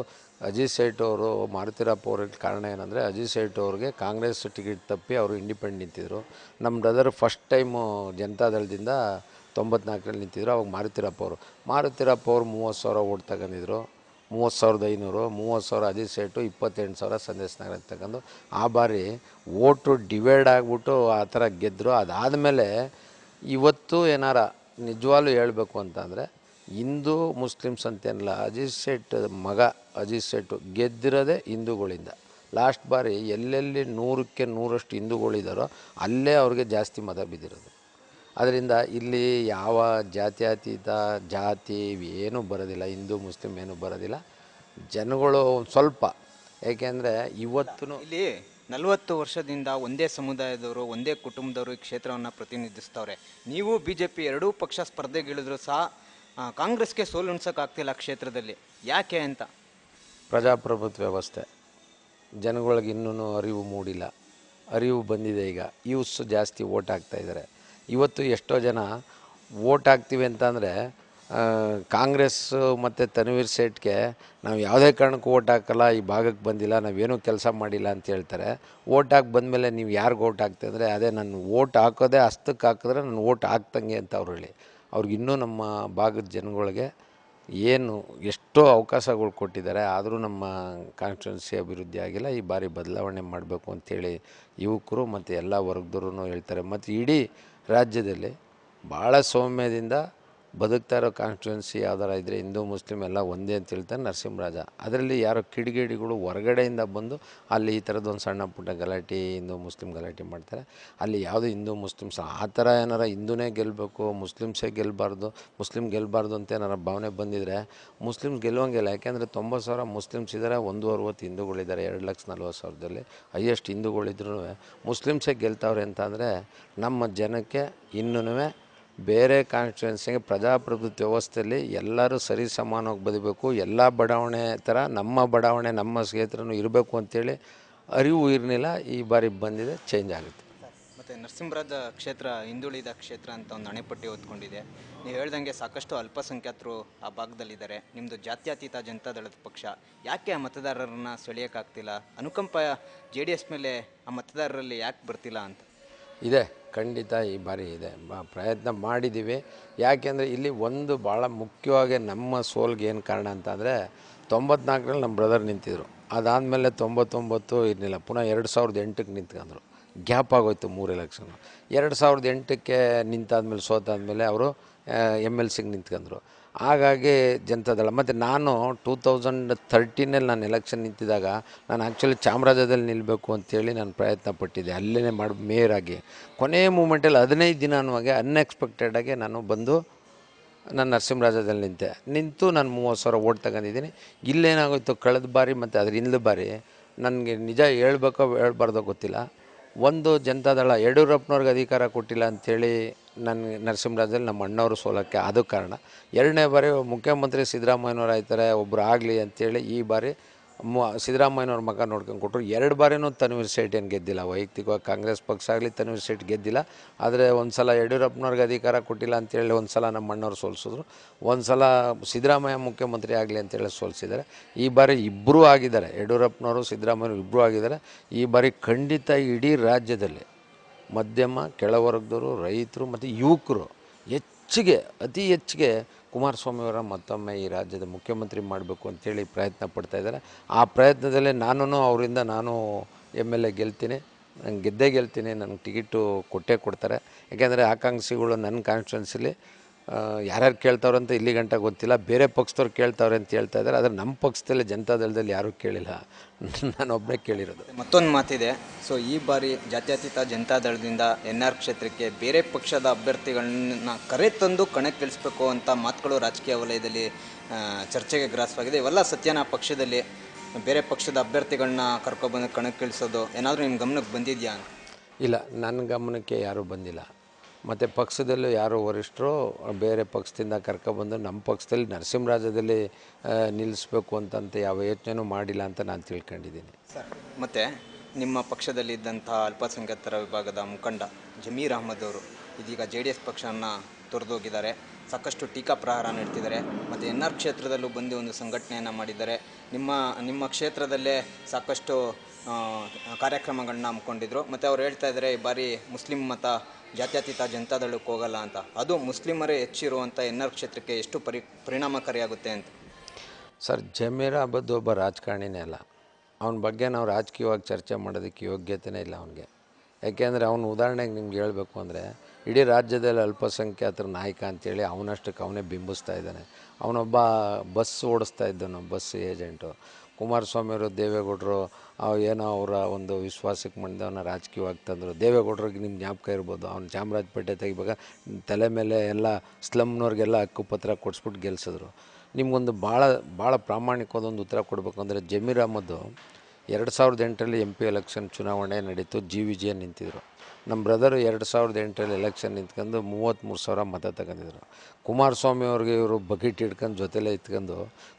ಅಜಿತ್ ಸೇಠ್ ಅವರು ಮಾರುತಿರಪ್ಪ ಅವ್ರಿಗೆ ಕಾರಣ ಏನಂದರೆ ಅಜಿತ್ ಸೇಠ್ ಅವ್ರಿಗೆ ಕಾಂಗ್ರೆಸ್ ಟಿಕೆಟ್ ತಪ್ಪಿ ಅವರು ಇಂಡಿಪೆಂಡ್ ನಿಂತಿದ್ರು ನಮ್ಮ ಬ್ರದರ್ ಫಸ್ಟ್ ಟೈಮು ಜನತಾದಳದಿಂದ ತೊಂಬತ್ನಾಲ್ಕರಲ್ಲಿ ನಿಂತಿದ್ರು ಅವಾಗ ಮಾರುತಿರಪ್ಪ ಅವರು ಮಾರುತಿರಪ್ಪ ಅವರು ಮೂವತ್ತು ಸಾವಿರ ಓಟ್ ತಗೊಂಡಿದ್ರು ಮೂವತ್ತು ಸಾವಿರದ ಐನೂರು ಮೂವತ್ತು ಸಾವಿರ ಅದೇ ಸೇಟು ಇಪ್ಪತ್ತೆಂಟು ಸಾವಿರ ಸಂದೇಶನಾಗ ನಗರ ಆ ಬಾರಿ ಓಟು ಡಿವೈಡ್ ಆಗಿಬಿಟ್ಟು ಆ ಥರ ಗೆದ್ದರು ಅದಾದಮೇಲೆ ಇವತ್ತು ಏನಾರ ನಿಜವಾಗ್ಲೂ ಹೇಳಬೇಕು ಅಂತಂದರೆ ಹಿಂದೂ ಮುಸ್ಲಿಮ್ಸ್ ಅಂತೇನಿಲ್ಲ ಅಜಿತ್ ಸೇಟ್ ಮಗ ಅಜಿತ್ ಸೇಟು ಗೆದ್ದಿರೋದೇ ಹಿಂದೂಗಳಿಂದ ಲಾಸ್ಟ್ ಬಾರಿ ಎಲ್ಲೆಲ್ಲಿ ನೂರಕ್ಕೆ ನೂರಷ್ಟು ಹಿಂದೂಗಳಿದ್ದಾರೋ ಅಲ್ಲೇ ಅವ್ರಿಗೆ ಜಾಸ್ತಿ ಮತ ಬಿದ್ದಿರೋದು ಅದರಿಂದ ಇಲ್ಲಿ ಯಾವ ಜಾತ್ಯತೀತ ಜಾತಿ ಏನೂ ಬರೋದಿಲ್ಲ ಹಿಂದೂ ಮುಸ್ಲಿಮ್ ಏನೂ ಬರೋದಿಲ್ಲ ಜನಗಳು ಸ್ವಲ್ಪ ಏಕೆಂದರೆ ಇವತ್ತು ಇಲ್ಲಿ ನಲವತ್ತು ವರ್ಷದಿಂದ ಒಂದೇ ಸಮುದಾಯದವರು ಒಂದೇ ಕುಟುಂಬದವರು ಈ ಕ್ಷೇತ್ರವನ್ನು ಪ್ರತಿನಿಧಿಸ್ತವ್ರೆ ನೀವು ಬಿ ಜೆ ಪಿ ಎರಡೂ ಪಕ್ಷ ಸ್ಪರ್ಧೆಗಿಳಿದ್ರು ಸಹ ಕಾಂಗ್ರೆಸ್ಗೆ ಸೋಲುಣ್ಸೋಕ್ಕಾಗ್ತಿಲ್ಲ ಕ್ಷೇತ್ರದಲ್ಲಿ ಯಾಕೆ ಅಂತ ಪ್ರಜಾಪ್ರಭುತ್ವ ವ್ಯವಸ್ಥೆ ಜನಗಳಿಗೆ ಇನ್ನೂ ಅರಿವು ಮೂಡಿಲ್ಲ ಅರಿವು ಬಂದಿದೆ ಈಗ ಯೂಸ್ ಜಾಸ್ತಿ ಓಟ್ ಹಾಕ್ತಾಯಿದ್ದಾರೆ ಇವತ್ತು ಎಷ್ಟೋ ಜನ ವೋಟ್ ಹಾಕ್ತೀವಿ ಅಂತಂದರೆ ಕಾಂಗ್ರೆಸ್ ಮತ್ತು ತನ್ವೀರ್ ಸೇಠ್ಗೆ ನಾವು ಯಾವುದೇ ಕಾರಣಕ್ಕೂ ಓಟ್ ಹಾಕಲ್ಲ ಈ ಭಾಗಕ್ಕೆ ಬಂದಿಲ್ಲ ನಾವೇನೂ ಕೆಲಸ ಮಾಡಿಲ್ಲ ಅಂತ ಹೇಳ್ತಾರೆ ಓಟ್ ಹಾಕಿ ಬಂದಮೇಲೆ ನೀವು ಯಾರಿಗೆ ಓಟ್ ಅಂದರೆ ಅದೇ ನಾನು ಓಟ್ ಹಾಕೋದೇ ಹಸ್ತಕ್ಕೆ ಹಾಕಿದ್ರೆ ನಾನು ಓಟ್ ಹಾಕ್ತಂಗೆ ಅಂತ ಅವ್ರು ಹೇಳಿ ಇನ್ನೂ ನಮ್ಮ ಭಾಗದ ಜನಗಳಿಗೆ ಏನು ಎಷ್ಟೋ ಅವಕಾಶಗಳು ಕೊಟ್ಟಿದ್ದಾರೆ ಆದರೂ ನಮ್ಮ ಕಾನ್ಸ್ಟಿಟ್ಯೂನ್ಸಿ ಅಭಿವೃದ್ಧಿ ಆಗಿಲ್ಲ ಈ ಬಾರಿ ಬದಲಾವಣೆ ಮಾಡಬೇಕು ಅಂಥೇಳಿ ಯುವಕರು ಮತ್ತು ಎಲ್ಲ ವರ್ಗದವ್ರು ಹೇಳ್ತಾರೆ ಮತ್ತು ಇಡೀ ರಾಜ್ಯದಲ್ಲಿ ಭಾಳ ಸೌಮ್ಯದಿಂದ ಬದುಕ್ತಾ ಇರೋ ಕಾನ್ಸ್ಟಿಟ್ಯೂನ್ಸಿ ಯಾವ್ದಾರ ಇದ್ದರೆ ಹಿಂದೂ ಮುಸ್ಲಿಮ್ ಎಲ್ಲ ಒಂದೇ ಅಂತ ಹೇಳ್ತಾರೆ ನರಸಿಂಹರಾಜ ಅದರಲ್ಲಿ ಯಾರೋ ಕಿಡಿಗೇಡಿಗಳು ಹೊರಗಡೆಯಿಂದ ಬಂದು ಅಲ್ಲಿ ಈ ಒಂದು ಸಣ್ಣ ಪುಟ್ಟ ಗಲಾಟೆ ಹಿಂದೂ ಮುಸ್ಲಿಂ ಗಲಾಟೆ ಮಾಡ್ತಾರೆ ಅಲ್ಲಿ ಯಾವುದು ಹಿಂದೂ ಮುಸ್ಲಿಮ್ಸ್ ಆ ಥರ ಏನಾರ ಹಿಂದೂನೇ ಗೆಲ್ಲಬೇಕು ಮುಸ್ಲಿಮ್ಸೇ ಗೆಲ್ಲಬಾರ್ದು ಮುಸ್ಲಿಮ್ ಗೆಲ್ಲಬಾರ್ದು ಅಂತ ಏನಾರ ಭಾವನೆ ಬಂದಿದ್ರೆ ಮುಸ್ಲಿಮ್ಸ್ ಗೆಲ್ಲೋಂಗಿಲ್ಲ ಯಾಕೆಂದರೆ ತೊಂಬತ್ತು ಸಾವಿರ ಮುಸ್ಲಿಮ್ಸ್ ಇದ್ದಾರೆ ಒಂದು ಅರವತ್ತು ಹಿಂದೂಗಳಿದ್ದಾರೆ ಎರಡು ಲಕ್ಷ ನಲ್ವತ್ತು ಸಾವಿರದಲ್ಲಿ ಹೈಯೆಸ್ಟ್ ಹಿಂದೂಗಳಿದ್ರೂ ಮುಸ್ಲಿಮ್ಸೇ ಗೆಲ್ತಾವ್ರೆ ಅಂದರೆ ನಮ್ಮ ಜನಕ್ಕೆ ಇನ್ನೂ ಬೇರೆ ಕಾನ್ಸ್ಟಿಟ್ಯೂನ್ಸಿಗೆ ಪ್ರಜಾಪ್ರಭುತ್ವ ವ್ಯವಸ್ಥೆಯಲ್ಲಿ ಎಲ್ಲರೂ ಸರಿ ಸಮಾನವಾಗಿ ಬದುಕಬೇಕು ಎಲ್ಲ ಬಡಾವಣೆ ಥರ ನಮ್ಮ ಬಡಾವಣೆ ನಮ್ಮ ಸ್ನೇಹಿತರೂ ಇರಬೇಕು ಅಂತೇಳಿ ಅರಿವು ಇರಲಿಲ್ಲ ಈ ಬಾರಿ ಬಂದಿದೆ ಚೇಂಜ್ ಆಗುತ್ತೆ ಮತ್ತು ನರಸಿಂಹರಾಜ ಕ್ಷೇತ್ರ ಹಿಂದುಳಿದ ಕ್ಷೇತ್ರ ಅಂತ ಒಂದು ಅಣೆಪಟ್ಟಿ ಹೊತ್ಕೊಂಡಿದೆ ನೀವು ಹೇಳ್ದಂಗೆ ಸಾಕಷ್ಟು ಅಲ್ಪಸಂಖ್ಯಾತರು ಆ ಭಾಗದಲ್ಲಿದ್ದಾರೆ ನಿಮ್ಮದು ಜಾತ್ಯತೀತ ಜನತಾದಳದ ಪಕ್ಷ ಯಾಕೆ ಆ ಮತದಾರರನ್ನ ಸೆಳೆಯೋಕ್ಕಾಗ್ತಿಲ್ಲ ಅನುಕಂಪ ಜೆ ಡಿ ಎಸ್ ಮೇಲೆ ಆ ಮತದಾರರಲ್ಲಿ ಯಾಕೆ ಬರ್ತಿಲ್ಲ ಅಂತ ಇದೆ ಖಂಡಿತ ಈ ಬಾರಿ ಇದೆ ಪ್ರಯತ್ನ ಮಾಡಿದ್ದೀವಿ ಯಾಕೆಂದರೆ ಇಲ್ಲಿ ಒಂದು ಭಾಳ ಮುಖ್ಯವಾಗಿ ನಮ್ಮ ಸೋಲ್ಗೆ ಏನು ಕಾರಣ ಅಂತಂದರೆ ತೊಂಬತ್ನಾಲ್ಕರಲ್ಲಿ ನಮ್ಮ ಬ್ರದರ್ ನಿಂತಿದ್ರು ಅದಾದಮೇಲೆ ತೊಂಬತ್ತೊಂಬತ್ತು ಇರಲಿಲ್ಲ ಪುನಃ ಎರಡು ಸಾವಿರದ ಎಂಟಕ್ಕೆ ನಿಂತ್ಕೊಂಡ್ರು ಗ್ಯಾಪ್ ಆಗೋಯ್ತು ಮೂರು ಎಲೆಕ್ಷನ್ನು ಎರಡು ಸಾವಿರದ ಎಂಟಕ್ಕೆ ನಿಂತಾದ್ಮೇಲೆ ಸೋತಾದ್ಮೇಲೆ ಅವರು ಎಮ್ ಎಲ್ ಸಿಗೆ ನಿಂತ್ಕೊಂಡ್ರು ಹಾಗಾಗಿ ಜನತಾದಳ ಮತ್ತು ನಾನು ಟೂ ತೌಸಂಡ್ ತರ್ಟೀನಲ್ಲಿ ನಾನು ಎಲೆಕ್ಷನ್ ನಿಂತಿದ್ದಾಗ ನಾನು ಆ್ಯಕ್ಚುಲಿ ಚಾಮರಾಜದಲ್ಲಿ ನಿಲ್ಲಬೇಕು ಅಂತೇಳಿ ನಾನು ಪ್ರಯತ್ನ ಪಟ್ಟಿದ್ದೆ ಅಲ್ಲೇ ಮಾಡಿ ಆಗಿ ಕೊನೆಯ ಮೂಮೆಂಟಲ್ಲಿ ಹದಿನೈದು ದಿನ ಅನ್ನುವಾಗೆ ಅನ್ಎಕ್ಸ್ಪೆಕ್ಟೆಡಾಗಿ ನಾನು ಬಂದು ನಾನು ನರಸಿಂಹರಾಜದಲ್ಲಿ ನಿಂತೆ ನಿಂತು ನಾನು ಮೂವತ್ತು ಸಾವಿರ ಓಟ್ ತಗೊಂಡಿದ್ದೀನಿ ಇಲ್ಲೇನಾಗೋಯ್ತು ಕಳೆದ ಬಾರಿ ಮತ್ತು ಅದ್ರ ಹಿಂದೆ ಬಾರಿ ನನಗೆ ನಿಜ ಹೇಳ್ಬೇಕೋ ಹೇಳ್ಬಾರ್ದೋ ಗೊತ್ತಿಲ್ಲ ಒಂದು ಜನತಾದಳ ಯಡಿಯೂರಪ್ಪನವ್ರಿಗೆ ಅಧಿಕಾರ ಕೊಟ್ಟಿಲ್ಲ ಅಂಥೇಳಿ ನನಗೆ ನರಸಿಂಹರಾಜಲ್ಲಿ ನಮ್ಮ ಅಣ್ಣವರು ಸೋಲೋಕ್ಕೆ ಅದು ಕಾರಣ ಎರಡನೇ ಬಾರಿ ಮುಖ್ಯಮಂತ್ರಿ ಸಿದ್ದರಾಮಯ್ಯನವ್ರು ಆಯ್ತಾರೆ ಒಬ್ಬರು ಆಗಲಿ ಅಂತೇಳಿ ಈ ಬಾರಿ ಮ ಸಿದ್ದರಾಮಯ್ಯನವ್ರ ಮಗ ನೋಡ್ಕೊಂಡು ಕೊಟ್ಟರು ಎರಡು ಬಾರಿನೂ ತನ್ವೀರ್ ಸೇಠ್ ಏನು ಗೆದ್ದಿಲ್ಲ ವೈಯಕ್ತಿಕವಾಗಿ ಕಾಂಗ್ರೆಸ್ ಪಕ್ಷ ಆಗಲಿ ತನ್ವೀರ್ ಸೇಠ್ ಗೆದ್ದಿಲ್ಲ ಆದರೆ ಒಂದು ಸಲ ಯಡಿಯೂರಪ್ಪನವ್ರಿಗೆ ಅಧಿಕಾರ ಕೊಟ್ಟಿಲ್ಲ ಅಂತೇಳಿ ಒಂದು ಸಲ ನಮ್ಮ ಅಣ್ಣವ್ರು ಸೋಲಿಸಿದ್ರು ಒಂದು ಸಲ ಸಿದ್ದರಾಮಯ್ಯ ಮುಖ್ಯಮಂತ್ರಿ ಆಗಲಿ ಅಂತೇಳಿ ಸೋಲಿಸಿದ್ದಾರೆ ಈ ಬಾರಿ ಇಬ್ಬರೂ ಆಗಿದ್ದಾರೆ ಯಡಿಯೂರಪ್ಪನವರು ಸಿದ್ದರಾಮಯ್ಯವರು ಇಬ್ಬರೂ ಆಗಿದ್ದಾರೆ ಈ ಬಾರಿ ಖಂಡಿತ ಇಡೀ ರಾಜ್ಯದಲ್ಲಿ ಮಧ್ಯಮ ಕೆಳವರ್ಗದವರು ರೈತರು ಮತ್ತು ಯುವಕರು ಹೆಚ್ಚಿಗೆ ಅತಿ ಹೆಚ್ಚಿಗೆ ಕುಮಾರಸ್ವಾಮಿಯವರ ಮತ್ತೊಮ್ಮೆ ಈ ರಾಜ್ಯದ ಮುಖ್ಯಮಂತ್ರಿ ಮಾಡಬೇಕು ಅಂತೇಳಿ ಪ್ರಯತ್ನ ಪಡ್ತಾ ಇದ್ದಾರೆ ಆ ಪ್ರಯತ್ನದಲ್ಲೇ ನಾನು ಅವರಿಂದ ನಾನು ಎಮ್ ಎಲ್ ಎ ಗೆಲ್ತೀನಿ ನಂಗೆ ಗೆದ್ದೇ ಗೆಲ್ತೀನಿ ನನಗೆ ಟಿಕೆಟು ಕೊಟ್ಟೇ ಕೊಡ್ತಾರೆ ಯಾಕೆಂದರೆ ಆಕಾಂಕ್ಷಿಗಳು ನನ್ನ ಕಾನ್ಸ್ಟಿಟ್ಯೂನ್ಸಿಲಿ ಯಾರ್ಯಾರು ಕೇಳ್ತಾವ್ರಂತ ಇಲ್ಲಿ ಗಂಟ ಗೊತ್ತಿಲ್ಲ ಬೇರೆ ಪಕ್ಷದವ್ರು ಕೇಳ್ತಾವ್ರೆ ಅಂತ ಹೇಳ್ತಾ ಇದ್ದಾರೆ ಆದರೆ ನಮ್ಮ ಪಕ್ಷದಲ್ಲಿ ಜನತಾದಳದಲ್ಲಿ ಯಾರೂ ಕೇಳಿಲ್ಲ ನಾನೊಬ್ಬನೇ ಕೇಳಿರೋದು ಮತ್ತೊಂದು ಮಾತಿದೆ ಸೊ ಈ ಬಾರಿ ಜಾತ್ಯತೀತ ಜನತಾದಳದಿಂದ ಎನ್ ಆರ್ ಕ್ಷೇತ್ರಕ್ಕೆ ಬೇರೆ ಪಕ್ಷದ ಅಭ್ಯರ್ಥಿಗಳನ್ನ ಕರೆ ತಂದು ಕಣಕ್ಕಿಳಿಸ್ಬೇಕು ಅಂತ ಮಾತುಗಳು ರಾಜಕೀಯ ವಲಯದಲ್ಲಿ ಚರ್ಚೆಗೆ ಗ್ರಾಸವಾಗಿದೆ ಇವೆಲ್ಲ ಸತ್ಯನ ಪಕ್ಷದಲ್ಲಿ ಬೇರೆ ಪಕ್ಷದ ಅಭ್ಯರ್ಥಿಗಳನ್ನ ಕರ್ಕೊಬಂದು ಕಣಕ್ಕಿಳಿಸೋದು ಏನಾದರೂ ನಿಮ್ಮ ಗಮನಕ್ಕೆ ಬಂದಿದೆಯಾ ಇಲ್ಲ ನನ್ನ ಗಮನಕ್ಕೆ ಯಾರೂ ಬಂದಿಲ್ಲ ಮತ್ತು ಪಕ್ಷದಲ್ಲೂ ಯಾರು ವರಿಷ್ಠರು ಬೇರೆ ಪಕ್ಷದಿಂದ ಕರ್ಕೊಬಂದು ನಮ್ಮ ಪಕ್ಷದಲ್ಲಿ ನರಸಿಂಹರಾಜದಲ್ಲಿ ನಿಲ್ಲಿಸ್ಬೇಕು ಅಂತಂತ ಯಾವ ಯೋಚನೆನೂ ಮಾಡಿಲ್ಲ ಅಂತ ನಾನು ತಿಳ್ಕೊಂಡಿದ್ದೀನಿ ಸರ್ ಮತ್ತು ನಿಮ್ಮ ಪಕ್ಷದಲ್ಲಿದ್ದಂಥ ಅಲ್ಪಸಂಖ್ಯಾತರ ವಿಭಾಗದ ಮುಖಂಡ ಜಮೀರ್ ಅಹಮದ್ ಅವರು ಇದೀಗ ಜೆ ಡಿ ಎಸ್ ಪಕ್ಷವನ್ನು ತೊರೆದೋಗಿದ್ದಾರೆ ಸಾಕಷ್ಟು ಟೀಕಾ ಪ್ರಹಾರ ನೀಡ್ತಿದ್ದಾರೆ ಮತ್ತು ಎನ್ ಆರ್ ಕ್ಷೇತ್ರದಲ್ಲೂ ಬಂದು ಒಂದು ಸಂಘಟನೆಯನ್ನು ಮಾಡಿದ್ದಾರೆ ನಿಮ್ಮ ನಿಮ್ಮ ಕ್ಷೇತ್ರದಲ್ಲೇ ಸಾಕಷ್ಟು ಕಾರ್ಯಕ್ರಮಗಳನ್ನ ಹಮ್ಮಿಕೊಂಡಿದ್ರು ಮತ್ತು ಅವ್ರು ಹೇಳ್ತಾ ಇದ್ದಾರೆ ಈ ಬಾರಿ ಮುಸ್ಲಿಂ ಮತ ಜಾತ್ಯತೀತ ಜನತಾದಳಕ್ಕೆ ಹೋಗಲ್ಲ ಅಂತ ಅದು ಮುಸ್ಲಿಮರೇ ಹೆಚ್ಚಿರುವಂಥ ಎನ್ ಆರ್ ಕ್ಷೇತ್ರಕ್ಕೆ ಎಷ್ಟು ಪರಿ ಪರಿಣಾಮಕಾರಿಯಾಗುತ್ತೆ ಅಂತ ಸರ್ ಜಮೀರ್ ಅಹಬದ್ ಒಬ್ಬ ರಾಜಕಾರಣಿನೇ ಅಲ್ಲ ಅವನ ಬಗ್ಗೆ ನಾವು ರಾಜಕೀಯವಾಗಿ ಚರ್ಚೆ ಮಾಡೋದಕ್ಕೆ ಯೋಗ್ಯತೆಯೇ ಇಲ್ಲ ಅವನಿಗೆ ಯಾಕೆಂದರೆ ಅವನು ಉದಾಹರಣೆಗೆ ನಿಮ್ಗೆ ಹೇಳಬೇಕು ಅಂದರೆ ಇಡೀ ರಾಜ್ಯದಲ್ಲಿ ಅಲ್ಪಸಂಖ್ಯಾತರ ನಾಯಕ ಅಂತೇಳಿ ಅವನಷ್ಟಕ್ಕೆ ಅವನೇ ಬಿಂಬಿಸ್ತಾ ಇದ್ದಾನೆ ಅವನೊಬ್ಬ ಬಸ್ ಓಡಿಸ್ತಾ ಇದ್ದನು ಬಸ್ ಏಜೆಂಟು ಕುಮಾರಸ್ವಾಮಿಯವರು ದೇವೇಗೌಡರು ಏನೋ ಅವರ ಒಂದು ವಿಶ್ವಾಸಕ್ಕೆ ಮಂಡ್ದವನ್ನ ರಾಜಕೀಯವಾಗಿ ತಂದರು ದೇವೇಗೌಡ್ರಿಗೆ ನಿಮ್ಮ ಜ್ಞಾಪಕ ಇರ್ಬೋದು ಅವ್ನು ಚಾಮರಾಜಪೇಟೆ ತೆಗಿಬೇಕ ತಲೆ ಮೇಲೆ ಎಲ್ಲ ಸ್ಲಮ್ನವ್ರಿಗೆಲ್ಲ ಪತ್ರ ಕೊಡಿಸ್ಬಿಟ್ಟು ಗೆಲ್ಸಿದ್ರು ನಿಮಗೊಂದು ಭಾಳ ಭಾಳ ಪ್ರಾಮಾಣಿಕವಾದ ಒಂದು ಉತ್ತರ ಕೊಡಬೇಕು ಅಂದರೆ ಜಮೀರ್ ಅಹಮದ್ ಎರಡು ಸಾವಿರದ ಎಂಟರಲ್ಲಿ ಎಂ ಪಿ ಎಲೆಕ್ಷನ್ ಚುನಾವಣೆ ನಡೀತು ಜಿ ಜಿಯನ್ನು ನಿಂತಿದ್ದರು ನಮ್ಮ ಬ್ರದರ್ ಎರಡು ಸಾವಿರದ ಎಂಟರಲ್ಲಿ ಎಲೆಕ್ಷನ್ ನಿಂತ್ಕೊಂಡು ಮೂವತ್ತ್ಮೂರು ಸಾವಿರ ಮತ ತಗೊಂಡಿದ್ರು ಕುಮಾರಸ್ವಾಮಿ ಅವ್ರಿಗೆ ಇವರು ಬಕೆಟ್ ಹಿಡ್ಕೊಂಡು ಜೊತೆಲೇ ಇತ್ಕೊಂಡು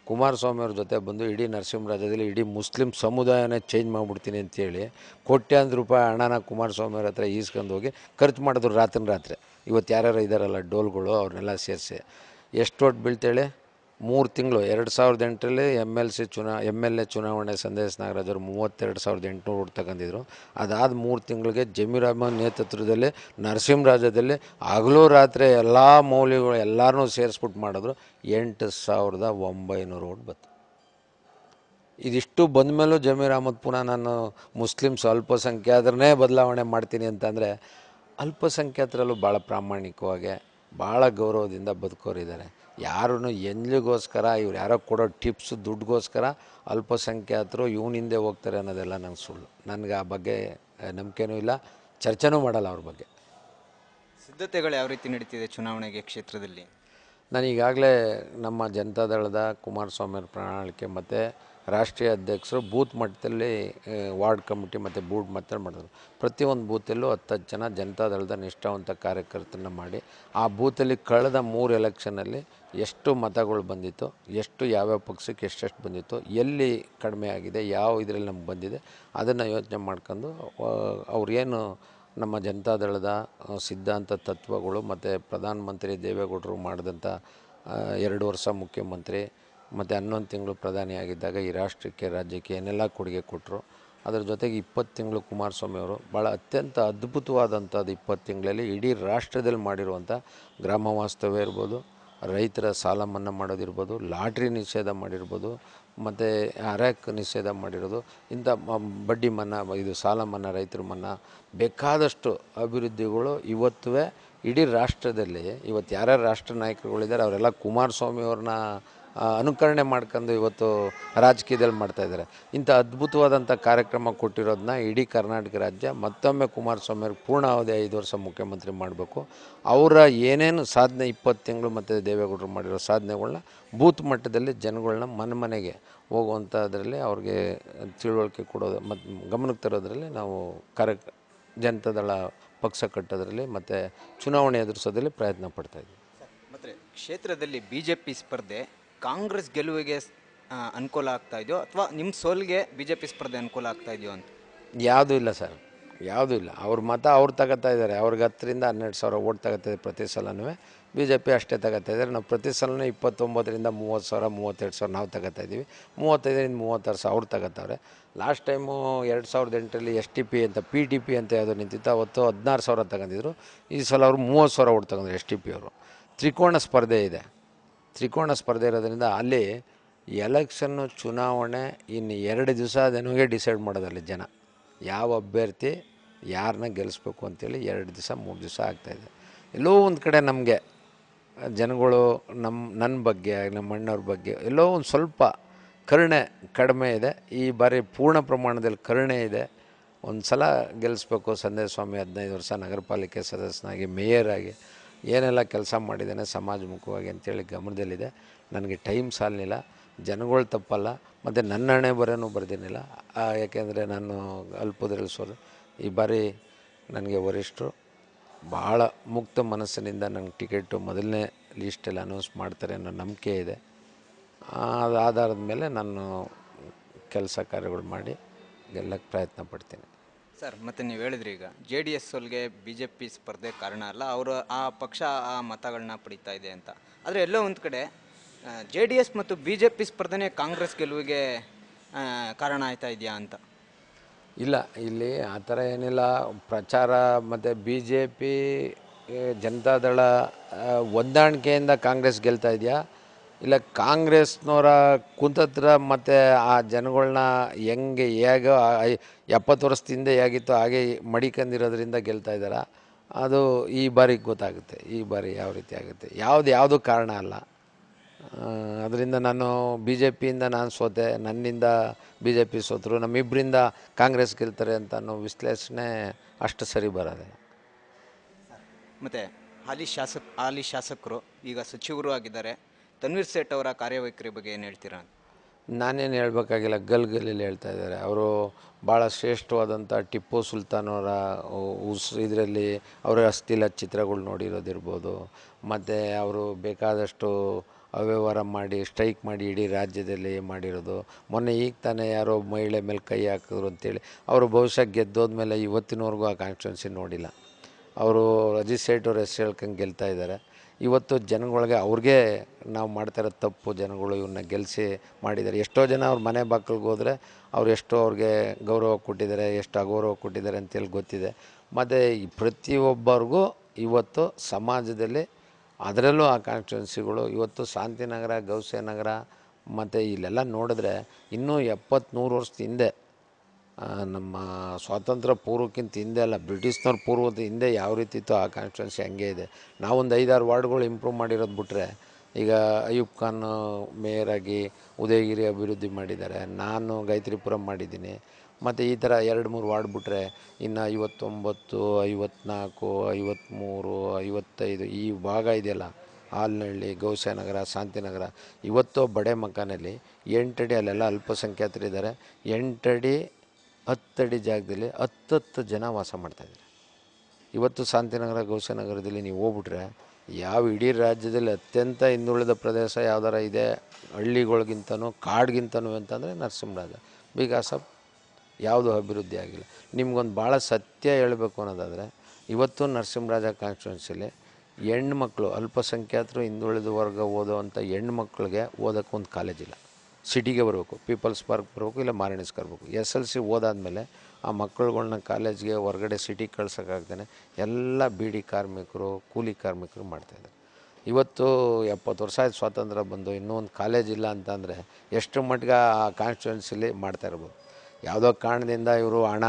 ಕುಮಾರಸ್ವಾಮಿ ಅವ್ರ ಜೊತೆ ಬಂದು ಇಡೀ ನರಸಿಂಹರಾಜದಲ್ಲಿ ಇಡೀ ಮುಸ್ಲಿಂ ಸಮುದಾಯನೇ ಚೇಂಜ್ ಮಾಡಿಬಿಡ್ತೀನಿ ಅಂತೇಳಿ ಕೋಟ್ಯಾಂತರ ರೂಪಾಯಿ ಹಣನ ಕುಮಾರಸ್ವಾಮಿ ಅವ್ರ ಹತ್ರ ಈಸ್ಕೊಂಡು ಹೋಗಿ ಖರ್ಚು ಮಾಡಿದ್ರು ರಾತ್ರಿ ರಾತ್ರಿ ಇವತ್ತು ಯಾರ್ಯಾರು ಇದ್ದಾರಲ್ಲ ಡೋಲ್ಗಳು ಅವ್ರನ್ನೆಲ್ಲ ಸೇರಿಸಿ ಎಷ್ಟು ಒಟ್ಟು ಬೀಳ್ತೇಳೆ ಮೂರು ತಿಂಗಳು ಎರಡು ಸಾವಿರದ ಎಂಟರಲ್ಲಿ ಎಮ್ ಎಲ್ ಸಿ ಚುನಾ ಎಮ್ ಎಲ್ ಎ ಚುನಾವಣೆ ಸಂದೇಶ್ ನಾಗರಾಜರು ಮೂವತ್ತೆರಡು ಸಾವಿರದ ಎಂಟುನೂರು ತಗೊಂಡಿದ್ರು ಅದಾದ ಮೂರು ತಿಂಗಳಿಗೆ ಜಮೀರ್ ಅಹ್ಮದ್ ನೇತೃತ್ವದಲ್ಲಿ ನರಸಿಂಹರಾಜದಲ್ಲಿ ಹಗಲು ರಾತ್ರಿ ಎಲ್ಲ ಮೌಲ್ಯಗಳು ಎಲ್ಲರೂ ಸೇರಿಸ್ಬಿಟ್ಟು ಮಾಡಿದ್ರು ಎಂಟು ಸಾವಿರದ ಒಂಬೈನೂರು ಓಟ್ ಬತ್ತು ಇದಿಷ್ಟು ಬಂದ ಮೇಲೂ ಜಮೀರ್ ಅಹಮದ್ ಪುನಃ ನಾನು ಮುಸ್ಲಿಮ್ಸ್ ಅಲ್ಪಸಂಖ್ಯಾತರನ್ನೇ ಬದಲಾವಣೆ ಮಾಡ್ತೀನಿ ಅಂತಂದರೆ ಅಲ್ಪಸಂಖ್ಯಾತರಲ್ಲೂ ಭಾಳ ಪ್ರಾಮಾಣಿಕವಾಗಿ ಭಾಳ ಗೌರವದಿಂದ ಬದುಕೋರಿದ್ದಾರೆ ಯಾರೂ ಎಲ್ಲಿಗೋಸ್ಕರ ಇವ್ರು ಯಾರೋ ಕೊಡೋ ಟಿಪ್ಸ್ ದುಡ್ಡುಗೋಸ್ಕರ ಅಲ್ಪಸಂಖ್ಯಾತರು ಇವನ ಹಿಂದೆ ಹೋಗ್ತಾರೆ ಅನ್ನೋದೆಲ್ಲ ನಂಗೆ ಸುಳ್ಳು ನನಗೆ ಆ ಬಗ್ಗೆ ನಂಬಿಕೆನೂ ಇಲ್ಲ ಚರ್ಚೆನೂ ಮಾಡಲ್ಲ ಅವ್ರ ಬಗ್ಗೆ ಸಿದ್ಧತೆಗಳು ಯಾವ ರೀತಿ ನಡೀತಿದೆ ಚುನಾವಣೆಗೆ ಕ್ಷೇತ್ರದಲ್ಲಿ ನಾನು ಈಗಾಗಲೇ ನಮ್ಮ ಜನತಾದಳದ ಕುಮಾರಸ್ವಾಮಿ ಪ್ರಣಾಳಿಕೆ ಮತ್ತು ರಾಷ್ಟ್ರೀಯ ಅಧ್ಯಕ್ಷರು ಬೂತ್ ಮಟ್ಟದಲ್ಲಿ ವಾರ್ಡ್ ಕಮಿಟಿ ಮತ್ತು ಬೂಟ್ ಮಟ್ಟದಲ್ಲಿ ಮಾಡಿದ್ರು ಪ್ರತಿಯೊಂದು ಬೂತಲ್ಲೂ ಹತ್ತು ಹತ್ತು ಜನ ಜನತಾದಳದ ನಿಷ್ಠಾವಂತ ಕಾರ್ಯಕರ್ತನ ಮಾಡಿ ಆ ಬೂತಲ್ಲಿ ಕಳೆದ ಮೂರು ಎಲೆಕ್ಷನಲ್ಲಿ ಎಷ್ಟು ಮತಗಳು ಬಂದಿತ್ತು ಎಷ್ಟು ಯಾವ್ಯಾವ ಪಕ್ಷಕ್ಕೆ ಎಷ್ಟೆಷ್ಟು ಬಂದಿತ್ತು ಎಲ್ಲಿ ಕಡಿಮೆ ಆಗಿದೆ ಯಾವ ಇದರಲ್ಲಿ ನಮ್ಗೆ ಬಂದಿದೆ ಅದನ್ನು ಯೋಚನೆ ಮಾಡ್ಕೊಂಡು ಅವ್ರೇನು ನಮ್ಮ ಜನತಾದಳದ ಸಿದ್ಧಾಂತ ತತ್ವಗಳು ಮತ್ತು ಪ್ರಧಾನಮಂತ್ರಿ ದೇವೇಗೌಡರು ಮಾಡಿದಂಥ ಎರಡು ವರ್ಷ ಮುಖ್ಯಮಂತ್ರಿ ಮತ್ತು ಹನ್ನೊಂದು ತಿಂಗಳು ಪ್ರಧಾನಿಯಾಗಿದ್ದಾಗ ಈ ರಾಷ್ಟ್ರಕ್ಕೆ ರಾಜ್ಯಕ್ಕೆ ಏನೆಲ್ಲ ಕೊಡುಗೆ ಕೊಟ್ಟರು ಅದ್ರ ಜೊತೆಗೆ ಇಪ್ಪತ್ತು ತಿಂಗಳು ಕುಮಾರಸ್ವಾಮಿ ಅವರು ಭಾಳ ಅತ್ಯಂತ ಅದ್ಭುತವಾದಂಥದ್ದು ಇಪ್ಪತ್ತು ತಿಂಗಳಲ್ಲಿ ಇಡೀ ರಾಷ್ಟ್ರದಲ್ಲಿ ಮಾಡಿರುವಂಥ ಗ್ರಾಮ ವಾಸ್ತವ್ಯ ಇರ್ಬೋದು ರೈತರ ಸಾಲ ಮನ್ನಾ ಮಾಡೋದಿರ್ಬೋದು ಲಾಟ್ರಿ ನಿಷೇಧ ಮಾಡಿರ್ಬೋದು ಮತ್ತು ಅರ್ಯಾಕ್ ನಿಷೇಧ ಮಾಡಿರೋದು ಇಂಥ ಬಡ್ಡಿ ಮನ್ನಾ ಇದು ಸಾಲ ಮನ್ನಾ ರೈತರ ಮನ್ನಾ ಬೇಕಾದಷ್ಟು ಅಭಿವೃದ್ಧಿಗಳು ಇವತ್ತುವೇ ಇಡೀ ರಾಷ್ಟ್ರದಲ್ಲಿ ಇವತ್ತು ಯಾರ್ಯಾರು ರಾಷ್ಟ್ರ ನಾಯಕರುಗಳಿದ್ದಾರೆ ಅವರೆಲ್ಲ ಕುಮಾರಸ್ವಾಮಿ ಅವ್ರನ್ನ ಅನುಕರಣೆ ಮಾಡ್ಕೊಂಡು ಇವತ್ತು ರಾಜಕೀಯದಲ್ಲಿ ಮಾಡ್ತಾಯಿದ್ದಾರೆ ಇಂಥ ಅದ್ಭುತವಾದಂಥ ಕಾರ್ಯಕ್ರಮ ಕೊಟ್ಟಿರೋದನ್ನ ಇಡೀ ಕರ್ನಾಟಕ ರಾಜ್ಯ ಮತ್ತೊಮ್ಮೆ ಕುಮಾರಸ್ವಾಮಿ ಅವ್ರಿಗೆ ಪೂರ್ಣಾವಧಿ ಐದು ವರ್ಷ ಮುಖ್ಯಮಂತ್ರಿ ಮಾಡಬೇಕು ಅವರ ಏನೇನು ಸಾಧನೆ ಇಪ್ಪತ್ತು ತಿಂಗಳು ಮತ್ತು ದೇವೇಗೌಡರು ಮಾಡಿರೋ ಸಾಧನೆಗಳನ್ನ ಬೂತ್ ಮಟ್ಟದಲ್ಲಿ ಜನಗಳನ್ನ ಮನೆ ಮನೆಗೆ ಹೋಗುವಂಥದ್ರಲ್ಲಿ ಅವ್ರಿಗೆ ತಿಳುವಳಿಕೆ ಕೊಡೋದು ಮತ್ತು ಗಮನಕ್ಕೆ ತರೋದ್ರಲ್ಲಿ ನಾವು ಕಾರ್ಯ ಜನತಾದಳ ಪಕ್ಷ ಕಟ್ಟೋದ್ರಲ್ಲಿ ಮತ್ತು ಚುನಾವಣೆ ಎದುರಿಸೋದ್ರಲ್ಲಿ ಪ್ರಯತ್ನ ಪಡ್ತಾಯಿದ್ದೀವಿ ಮತ್ತು ಕ್ಷೇತ್ರದಲ್ಲಿ ಬಿ ಜೆ ಪಿ ಸ್ಪರ್ಧೆ ಕಾಂಗ್ರೆಸ್ ಗೆಲುವಿಗೆ ಅನುಕೂಲ ಆಗ್ತಾ ಇದೆಯೋ ಅಥವಾ ನಿಮ್ಮ ಸೋಲಿಗೆ ಬಿ ಜೆ ಪಿ ಸ್ಪರ್ಧೆ ಅನುಕೂಲ ಆಗ್ತಾ ಇದೆಯೋ ಅಂತ ಯಾವುದೂ ಇಲ್ಲ ಸರ್ ಯಾವುದೂ ಇಲ್ಲ ಅವ್ರ ಮತ ಅವ್ರು ತಗೋತಾ ಇದ್ದಾರೆ ಅವ್ರಿಗೆ ಹತ್ತರಿಂದ ಹನ್ನೆರಡು ಸಾವಿರ ಓಟ್ ತಗೋತಿದೆ ಪ್ರತಿ ಸಲನೂ ಬಿ ಜೆ ಪಿ ಅಷ್ಟೇ ತಗೋತಾ ಇದ್ದಾರೆ ನಾವು ಪ್ರತಿ ಸಲನೂ ಇಪ್ಪತ್ತೊಂಬತ್ತರಿಂದ ಮೂವತ್ತು ಸಾವಿರ ಮೂವತ್ತೆರಡು ಸಾವಿರ ನಾವು ತಗೋತಾ ಇದ್ದೀವಿ ಮೂವತ್ತೈದರಿಂದ ಮೂವತ್ತಾರು ಸಾವಿರ ಅವ್ರು ತಗೋತಾವ್ರೆ ಲಾಸ್ಟ್ ಟೈಮು ಎರಡು ಸಾವಿರದ ಎಂಟರಲ್ಲಿ ಎಸ್ ಟಿ ಪಿ ಅಂತ ಪಿ ಟಿ ಪಿ ಅಂತ ಯಾವುದು ನಿಂತಿತ್ತು ಅವತ್ತು ಹದಿನಾರು ಸಾವಿರ ತಗೊಂಡಿದ್ರು ಈ ಸಲ ಅವರು ಮೂವತ್ತು ಸಾವಿರ ಓಟ್ ತಗೊಂಡ್ರು ಎಸ್ ಟಿ ಪಿ ಅವರು ತ್ರಿಕೋಣ ಸ್ಪರ್ಧೆ ಇದೆ ತ್ರಿಕೋಣ ಸ್ಪರ್ಧೆ ಇರೋದರಿಂದ ಅಲ್ಲಿ ಎಲೆಕ್ಷನ್ನು ಚುನಾವಣೆ ಇನ್ನು ಎರಡು ದಿವಸ ಅದೇನೋಗೆ ಡಿಸೈಡ್ ಮಾಡೋದಲ್ಲಿ ಜನ ಯಾವ ಅಭ್ಯರ್ಥಿ ಯಾರನ್ನ ಗೆಲ್ಲಿಸ್ಬೇಕು ಅಂತೇಳಿ ಎರಡು ದಿವಸ ಮೂರು ದಿವಸ ಆಗ್ತಾಯಿದೆ ಎಲ್ಲೋ ಒಂದು ಕಡೆ ನಮಗೆ ಜನಗಳು ನಮ್ಮ ನನ್ನ ಬಗ್ಗೆ ನಮ್ಮ ಅಣ್ಣವ್ರ ಬಗ್ಗೆ ಎಲ್ಲೋ ಒಂದು ಸ್ವಲ್ಪ ಕರುಣೆ ಕಡಿಮೆ ಇದೆ ಈ ಬಾರಿ ಪೂರ್ಣ ಪ್ರಮಾಣದಲ್ಲಿ ಕರುಣೆ ಇದೆ ಒಂದು ಸಲ ಗೆಲ್ಲಿಸ್ಬೇಕು ಸಂದೇಶ ಸ್ವಾಮಿ ಹದಿನೈದು ವರ್ಷ ನಗರ ಪಾಲಿಕೆ ಸದಸ್ಯನಾಗಿ ಮೇಯರಾಗಿ ಏನೆಲ್ಲ ಕೆಲಸ ಮಾಡಿದ್ದಾನೆ ಸಮಾಜಮುಖವಾಗಿ ಅಂಥೇಳಿ ಗಮನದಲ್ಲಿದೆ ನನಗೆ ಟೈಮ್ ಸಾಲಲಿಲ್ಲ ಜನಗಳು ತಪ್ಪಲ್ಲ ಮತ್ತು ನನ್ನ ಹಣೆ ಬರೋನು ಬರ್ದಿನಿಲ್ಲ ಯಾಕೆಂದರೆ ನಾನು ಅಲ್ಪದ್ರಲ್ಲಿ ಸೋಲು ಈ ಬಾರಿ ನನಗೆ ವರಿಷ್ಠರು ಭಾಳ ಮುಕ್ತ ಮನಸ್ಸಿನಿಂದ ನನಗೆ ಟಿಕೆಟು ಮೊದಲನೇ ಲೀಸ್ಟಲ್ಲಿ ಅನೌನ್ಸ್ ಮಾಡ್ತಾರೆ ಅನ್ನೋ ನಂಬಿಕೆ ಇದೆ ಅದು ಆಧಾರದ ಮೇಲೆ ನಾನು ಕೆಲಸ ಕಾರ್ಯಗಳು ಮಾಡಿ ಗೆಲ್ಲಕ್ಕೆ ಪ್ರಯತ್ನ ಪಡ್ತೀನಿ ಸರ್ ಮತ್ತೆ ನೀವು ಹೇಳಿದ್ರಿ ಈಗ ಜೆ ಡಿ ಎಸ್ ಸೋಲ್ಗೆ ಬಿ ಜೆ ಪಿ ಸ್ಪರ್ಧೆ ಕಾರಣ ಅಲ್ಲ ಅವರು ಆ ಪಕ್ಷ ಆ ಮತಗಳನ್ನ ಪಡೀತಾ ಇದೆ ಅಂತ ಆದರೆ ಎಲ್ಲೋ ಒಂದು ಕಡೆ ಜೆ ಡಿ ಎಸ್ ಮತ್ತು ಬಿ ಜೆ ಪಿ ಸ್ಪರ್ಧೆನೇ ಕಾಂಗ್ರೆಸ್ ಗೆಲುವಿಗೆ ಕಾರಣ ಆಯ್ತಾ ಇದೆಯಾ ಅಂತ ಇಲ್ಲ ಇಲ್ಲಿ ಆ ಥರ ಏನಿಲ್ಲ ಪ್ರಚಾರ ಮತ್ತು ಬಿ ಜೆ ಪಿ ಜನತಾದಳ ಹೊಂದಾಣಿಕೆಯಿಂದ ಕಾಂಗ್ರೆಸ್ ಗೆಲ್ತಾ ಇದೆಯಾ ಇಲ್ಲ ಕಾಂಗ್ರೆಸ್ನವರ ಕುಂತತ್ರ ಮತ್ತು ಆ ಜನಗಳನ್ನ ಹೆಂಗೆ ಹೇಗೋ ಎಪ್ಪತ್ತು ವರ್ಷದಿಂದ ಹೇಗಿತ್ತು ಹಾಗೆ ಮಡಿಕಂದಿರೋದ್ರಿಂದ ಗೆಲ್ತಾ ಇದ್ದಾರೆ ಅದು ಈ ಬಾರಿ ಗೊತ್ತಾಗುತ್ತೆ ಈ ಬಾರಿ ಯಾವ ರೀತಿ ಆಗುತ್ತೆ ಯಾವುದು ಯಾವುದು ಕಾರಣ ಅಲ್ಲ ಅದರಿಂದ ನಾನು ಬಿ ಜೆ ಪಿಯಿಂದ ನಾನು ಸೋತೆ ನನ್ನಿಂದ ಬಿ ಜೆ ಪಿ ಸೋತರು ನಮ್ಮಿಬ್ಬರಿಂದ ಕಾಂಗ್ರೆಸ್ ಗೆಲ್ತಾರೆ ಅಂತ ಅನ್ನೋ ವಿಶ್ಲೇಷಣೆ ಅಷ್ಟು ಸರಿ ಬರೋದೆ ಮತ್ತು ಹಾಲಿ ಶಾಸಕ ಹಾಲಿ ಶಾಸಕರು ಈಗ ಸಚಿವರು ಆಗಿದ್ದಾರೆ ತನ್ವೀರ್ ಸೇಠ್ ಅವರ ಕಾರ್ಯವೈಖರಿ ಬಗ್ಗೆ ಏನು ಹೇಳ್ತೀರಾ ನಾನೇನು ಹೇಳಬೇಕಾಗಿಲ್ಲ ಗಲ್ ಗಲ್ಲಿ ಹೇಳ್ತಾ ಇದ್ದಾರೆ ಅವರು ಭಾಳ ಶ್ರೇಷ್ಠವಾದಂಥ ಟಿಪ್ಪು ಅವರ ಉಸ್ ಇದರಲ್ಲಿ ಅವರ ಅಸ್ಥಿಲ ಚಿತ್ರಗಳು ನೋಡಿರೋದಿರ್ಬೋದು ಮತ್ತು ಅವರು ಬೇಕಾದಷ್ಟು ಅವ್ಯವಹಾರ ಮಾಡಿ ಸ್ಟ್ರೈಕ್ ಮಾಡಿ ಇಡೀ ರಾಜ್ಯದಲ್ಲಿ ಮಾಡಿರೋದು ಮೊನ್ನೆ ಈಗ ತಾನೇ ಯಾರೋ ಮಹಿಳೆ ಮೇಲೆ ಕೈ ಹಾಕಿದ್ರು ಅಂತೇಳಿ ಅವರು ಬಹುಶಃ ಗೆದ್ದೋದ್ಮೇಲೆ ಇವತ್ತಿನವರೆಗೂ ಆ ಕಾನ್ಸ್ಟಿಟ್ಯೂನ್ಸಿ ನೋಡಿಲ್ಲ ಅವರು ಅವರು ಹೆಸರು ಹೇಳ್ಕೊಂಡು ಗೆಲ್ತಾ ಇದ್ದಾರೆ ಇವತ್ತು ಜನಗಳಿಗೆ ಅವ್ರಿಗೆ ನಾವು ಮಾಡ್ತಾಯಿರೋ ತಪ್ಪು ಜನಗಳು ಇವನ್ನ ಗೆಲ್ಲಿಸಿ ಮಾಡಿದ್ದಾರೆ ಎಷ್ಟೋ ಜನ ಅವ್ರ ಮನೆ ಬಾಗಿಲಿಗೆ ಹೋದರೆ ಅವ್ರು ಎಷ್ಟೋ ಅವ್ರಿಗೆ ಗೌರವ ಕೊಟ್ಟಿದ್ದಾರೆ ಎಷ್ಟು ಅಗೌರವ ಕೊಟ್ಟಿದ್ದಾರೆ ಅಂತೇಳಿ ಗೊತ್ತಿದೆ ಮತ್ತು ಈ ಪ್ರತಿಯೊಬ್ಬರಿಗೂ ಇವತ್ತು ಸಮಾಜದಲ್ಲಿ ಅದರಲ್ಲೂ ಆ ಕಾನ್ಸ್ಟಿಟ್ಯೂನ್ಸಿಗಳು ಇವತ್ತು ಶಾಂತಿನಗರ ಗೌಸೆ ನಗರ ಮತ್ತು ಇಲ್ಲೆಲ್ಲ ನೋಡಿದ್ರೆ ಇನ್ನೂ ಎಪ್ಪತ್ತು ನೂರು ವರ್ಷದ ಹಿಂದೆ ನಮ್ಮ ಸ್ವಾತಂತ್ರ್ಯ ಪೂರ್ವಕ್ಕಿಂತ ಹಿಂದೆ ಅಲ್ಲ ಬ್ರಿಟಿಷ್ನವ್ರ ಪೂರ್ವದ ಹಿಂದೆ ಯಾವ ರೀತಿ ಇತ್ತು ಆ ಕಾನ್ಸ್ಟಿಟ್ಯೂನ್ಸಿ ಹಂಗೆ ಇದೆ ನಾವೊಂದು ಐದಾರು ವಾರ್ಡ್ಗಳು ಇಂಪ್ರೂವ್ ಮಾಡಿರೋದು ಬಿಟ್ರೆ ಈಗ ಅಯ್ಯೂಬ್ ಖಾನ್ ಮೇಯರಾಗಿ ಉದಯಗಿರಿ ಅಭಿವೃದ್ಧಿ ಮಾಡಿದ್ದಾರೆ ನಾನು ಗಾಯತ್ರಿಪುರಂ ಮಾಡಿದ್ದೀನಿ ಮತ್ತು ಈ ಥರ ಎರಡು ಮೂರು ವಾರ್ಡ್ ಬಿಟ್ರೆ ಇನ್ನು ಐವತ್ತೊಂಬತ್ತು ಐವತ್ನಾಲ್ಕು ಐವತ್ತ್ಮೂರು ಐವತ್ತೈದು ಈ ಭಾಗ ಇದೆಯಲ್ಲ ಹಾಲ್ನಹಳ್ಳಿ ಗೌಸ್ಯಾನಗರ ಶಾಂತಿನಗರ ಇವತ್ತು ಬಡೆ ಮಕಾನಲ್ಲಿ ಎಂಟಡಿ ಅಲ್ಲೆಲ್ಲ ಅಲ್ಪಸಂಖ್ಯಾತರಿದ್ದಾರೆ ಎಂಟಡಿ ಹತ್ತಡಿ ಜಾಗದಲ್ಲಿ ಹತ್ತತ್ತು ಜನ ವಾಸ ಮಾಡ್ತಾಯಿದ್ದಾರೆ ಇವತ್ತು ಶಾಂತಿನಗರ ಗೌಸನಗರದಲ್ಲಿ ನೀವು ಹೋಗ್ಬಿಟ್ರೆ ಯಾವ ಇಡೀ ರಾಜ್ಯದಲ್ಲಿ ಅತ್ಯಂತ ಹಿಂದುಳಿದ ಪ್ರದೇಶ ಯಾವ್ದಾರ ಇದೆ ಹಳ್ಳಿಗಳಿಗಿಂತನೂ ಕಾಡ್ಗಿಂತನೂ ಅಂತಂದರೆ ನರಸಿಂಹರಾಜ ಬಿಕಾಸ್ ಆಫ್ ಯಾವುದೂ ಅಭಿವೃದ್ಧಿ ಆಗಿಲ್ಲ ನಿಮ್ಗೊಂದು ಭಾಳ ಸತ್ಯ ಹೇಳಬೇಕು ಅನ್ನೋದಾದರೆ ಇವತ್ತು ನರಸಿಂಹರಾಜ ಕಾನ್ಸ್ಟಿಟ್ಯೂನ್ಸಿಲಿ ಹೆಣ್ಮಕ್ಳು ಅಲ್ಪಸಂಖ್ಯಾತರು ಹಿಂದುಳಿದ ವರ್ಗ ಓದೋವಂಥ ಹೆಣ್ಮಕ್ಳಿಗೆ ಓದೋಕ್ಕೊಂದು ಕಾಲೇಜಿಲ್ಲ ಸಿಟಿಗೆ ಬರಬೇಕು ಪೀಪಲ್ಸ್ ಪಾರ್ಕ್ ಬರಬೇಕು ಇಲ್ಲ ಮಾರಣಿಸ್ ಬರಬೇಕು ಎಸ್ ಎಲ್ ಸಿ ಓದಾದಮೇಲೆ ಆ ಮಕ್ಕಳುಗಳನ್ನ ಕಾಲೇಜ್ಗೆ ಹೊರಗಡೆ ಸಿಟಿಗೆ ಕಳ್ಸೋಕ್ಕಾಗ್ದೇ ಎಲ್ಲ ಬೀಡಿ ಕಾರ್ಮಿಕರು ಕೂಲಿ ಕಾರ್ಮಿಕರು ಮಾಡ್ತಾಯಿದ್ದಾರೆ ಇವತ್ತು ಎಪ್ಪತ್ತು ವರ್ಷ ಆಯ್ತು ಸ್ವಾತಂತ್ರ್ಯ ಬಂದು ಇನ್ನೂ ಒಂದು ಕಾಲೇಜ್ ಇಲ್ಲ ಅಂತಂದರೆ ಎಷ್ಟು ಮಟ್ಟಿಗೆ ಆ ಕಾನ್ಸ್ಟಿಟ್ಯೂನ್ಸಿಲಿ ಮಾಡ್ತಾ ಇರ್ಬೋದು ಯಾವುದೋ ಕಾರಣದಿಂದ ಇವರು ಹಣ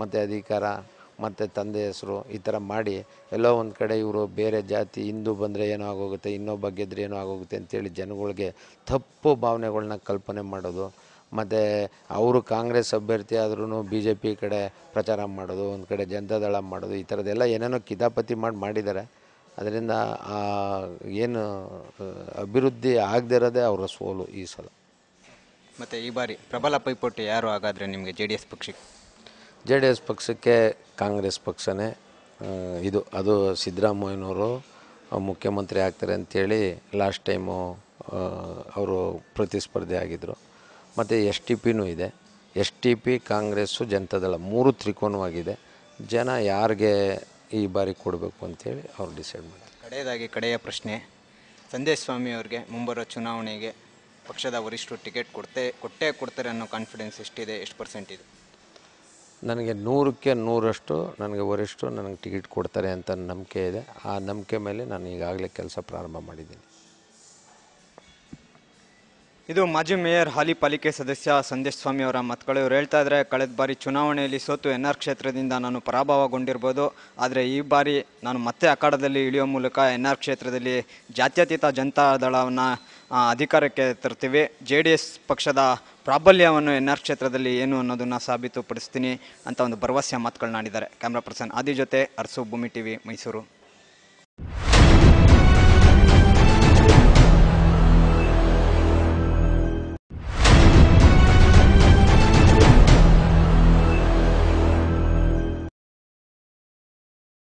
ಮತ್ತು ಅಧಿಕಾರ ಮತ್ತು ತಂದೆ ಹೆಸರು ಈ ಥರ ಮಾಡಿ ಎಲ್ಲೋ ಒಂದು ಕಡೆ ಇವರು ಬೇರೆ ಜಾತಿ ಹಿಂದೂ ಬಂದರೆ ಏನೋ ಆಗೋಗುತ್ತೆ ಇನ್ನೊಬ್ಬ ಗೆದ್ದರೆ ಏನೋ ಆಗೋಗುತ್ತೆ ಅಂತೇಳಿ ಜನಗಳಿಗೆ ತಪ್ಪು ಭಾವನೆಗಳ್ನ ಕಲ್ಪನೆ ಮಾಡೋದು ಮತ್ತು ಅವರು ಕಾಂಗ್ರೆಸ್ ಅಭ್ಯರ್ಥಿ ಆದ್ರೂ ಬಿ ಜೆ ಪಿ ಕಡೆ ಪ್ರಚಾರ ಮಾಡೋದು ಒಂದು ಕಡೆ ಜನತಾದಳ ಮಾಡೋದು ಈ ಥರದ್ದೆಲ್ಲ ಏನೇನೋ ಕಿತಾಪತಿ ಮಾಡಿ ಮಾಡಿದ್ದಾರೆ ಅದರಿಂದ ಏನು ಅಭಿವೃದ್ಧಿ ಆಗದೇ ಅವರ ಸೋಲು ಈ ಸಲ ಮತ್ತು ಈ ಬಾರಿ ಪ್ರಬಲ ಪೈಪೋಟಿ ಯಾರು ಹಾಗಾದರೆ ನಿಮಗೆ ಜೆ ಡಿ ಎಸ್ ಪಕ್ಷಕ್ಕೆ ಜೆ ಡಿ ಎಸ್ ಪಕ್ಷಕ್ಕೆ ಕಾಂಗ್ರೆಸ್ ಪಕ್ಷನೇ ಇದು ಅದು ಸಿದ್ದರಾಮಯ್ಯನವರು ಮುಖ್ಯಮಂತ್ರಿ ಆಗ್ತಾರೆ ಅಂಥೇಳಿ ಲಾಸ್ಟ್ ಟೈಮು ಅವರು ಪ್ರತಿಸ್ಪರ್ಧಿ ಆಗಿದ್ದರು ಮತ್ತು ಎಸ್ ಟಿ ಪಿನೂ ಇದೆ S T P Congress Janata Dal ಮೂರು ತ್ರಿಕೋನವಾಗಿದೆ ಜನ ಯಾರಿಗೆ ಈ ಬಾರಿ ಕೊಡಬೇಕು ಅಂಥೇಳಿ ಅವ್ರು ಡಿಸೈಡ್ ಮಾಡ್ತಾರೆ ಕಡೆಯದಾಗಿ ಕಡೆಯ ಪ್ರಶ್ನೆ ಸಂದೇಶ್ ಸ್ವಾಮಿ ಅವ್ರಿಗೆ ಮುಂಬರುವ ಚುನಾವಣೆಗೆ ಪಕ್ಷದ ವರಿಷ್ಠರು ಟಿಕೆಟ್ ಕೊಡ್ತೇ ಕೊಟ್ಟೇ ಕೊಡ್ತಾರೆ ಅನ್ನೋ ಕಾನ್ಫಿಡೆನ್ಸ್ ಎಷ್ಟಿದೆ ಎಷ್ಟು ಪರ್ಸೆಂಟ್ ಇದೆ ನನಗೆ ನೂರಕ್ಕೆ ನೂರಷ್ಟು ನನಗೆ ವರಿಷ್ಠರು ನನಗೆ ಟಿಕೆಟ್ ಕೊಡ್ತಾರೆ ಅಂತ ನಂಬಿಕೆ ಇದೆ ಆ ನಂಬಿಕೆ ಮೇಲೆ ನಾನು ಈಗಾಗಲೇ ಕೆಲಸ ಪ್ರಾರಂಭ ಮಾಡಿದ್ದೀನಿ ಇದು ಮಾಜಿ ಮೇಯರ್ ಹಾಲಿ ಪಾಲಿಕೆ ಸದಸ್ಯ ಸಂದೇಶ್ ಸ್ವಾಮಿ ಅವರ ಮತಗಳು ಇವರು ಹೇಳ್ತಾ ಇದ್ದರೆ ಕಳೆದ ಬಾರಿ ಚುನಾವಣೆಯಲ್ಲಿ ಸೋತು ಎನ್ ಆರ್ ಕ್ಷೇತ್ರದಿಂದ ನಾನು ಪರಾಭವಗೊಂಡಿರ್ಬೋದು ಆದರೆ ಈ ಬಾರಿ ನಾನು ಮತ್ತೆ ಅಖಾಡದಲ್ಲಿ ಇಳಿಯೋ ಮೂಲಕ ಎನ್ ಆರ್ ಕ್ಷೇತ್ರದಲ್ಲಿ ಜಾತ್ಯತೀತ ಜನತಾ ದಳವನ್ನು ಅಧಿಕಾರಕ್ಕೆ ತರ್ತೀವಿ ಜೆ ಡಿ ಎಸ್ ಪಕ್ಷದ ಪ್ರಾಬಲ್ಯವನ್ನು ಎನ್ ಆರ್ ಕ್ಷೇತ್ರದಲ್ಲಿ ಏನು ಅನ್ನೋದನ್ನು ಸಾಬೀತುಪಡಿಸ್ತೀನಿ ಅಂತ ಒಂದು ಭರವಸೆಯ ಮಾತುಗಳನ್ನಾಡಿದ್ದಾರೆ ಕ್ಯಾಮ್ರಾ ಪರ್ಸನ್ ಆದಿ ಜೊತೆ ಅರಸು ಭೂಮಿ ಟಿ ಮೈಸೂರು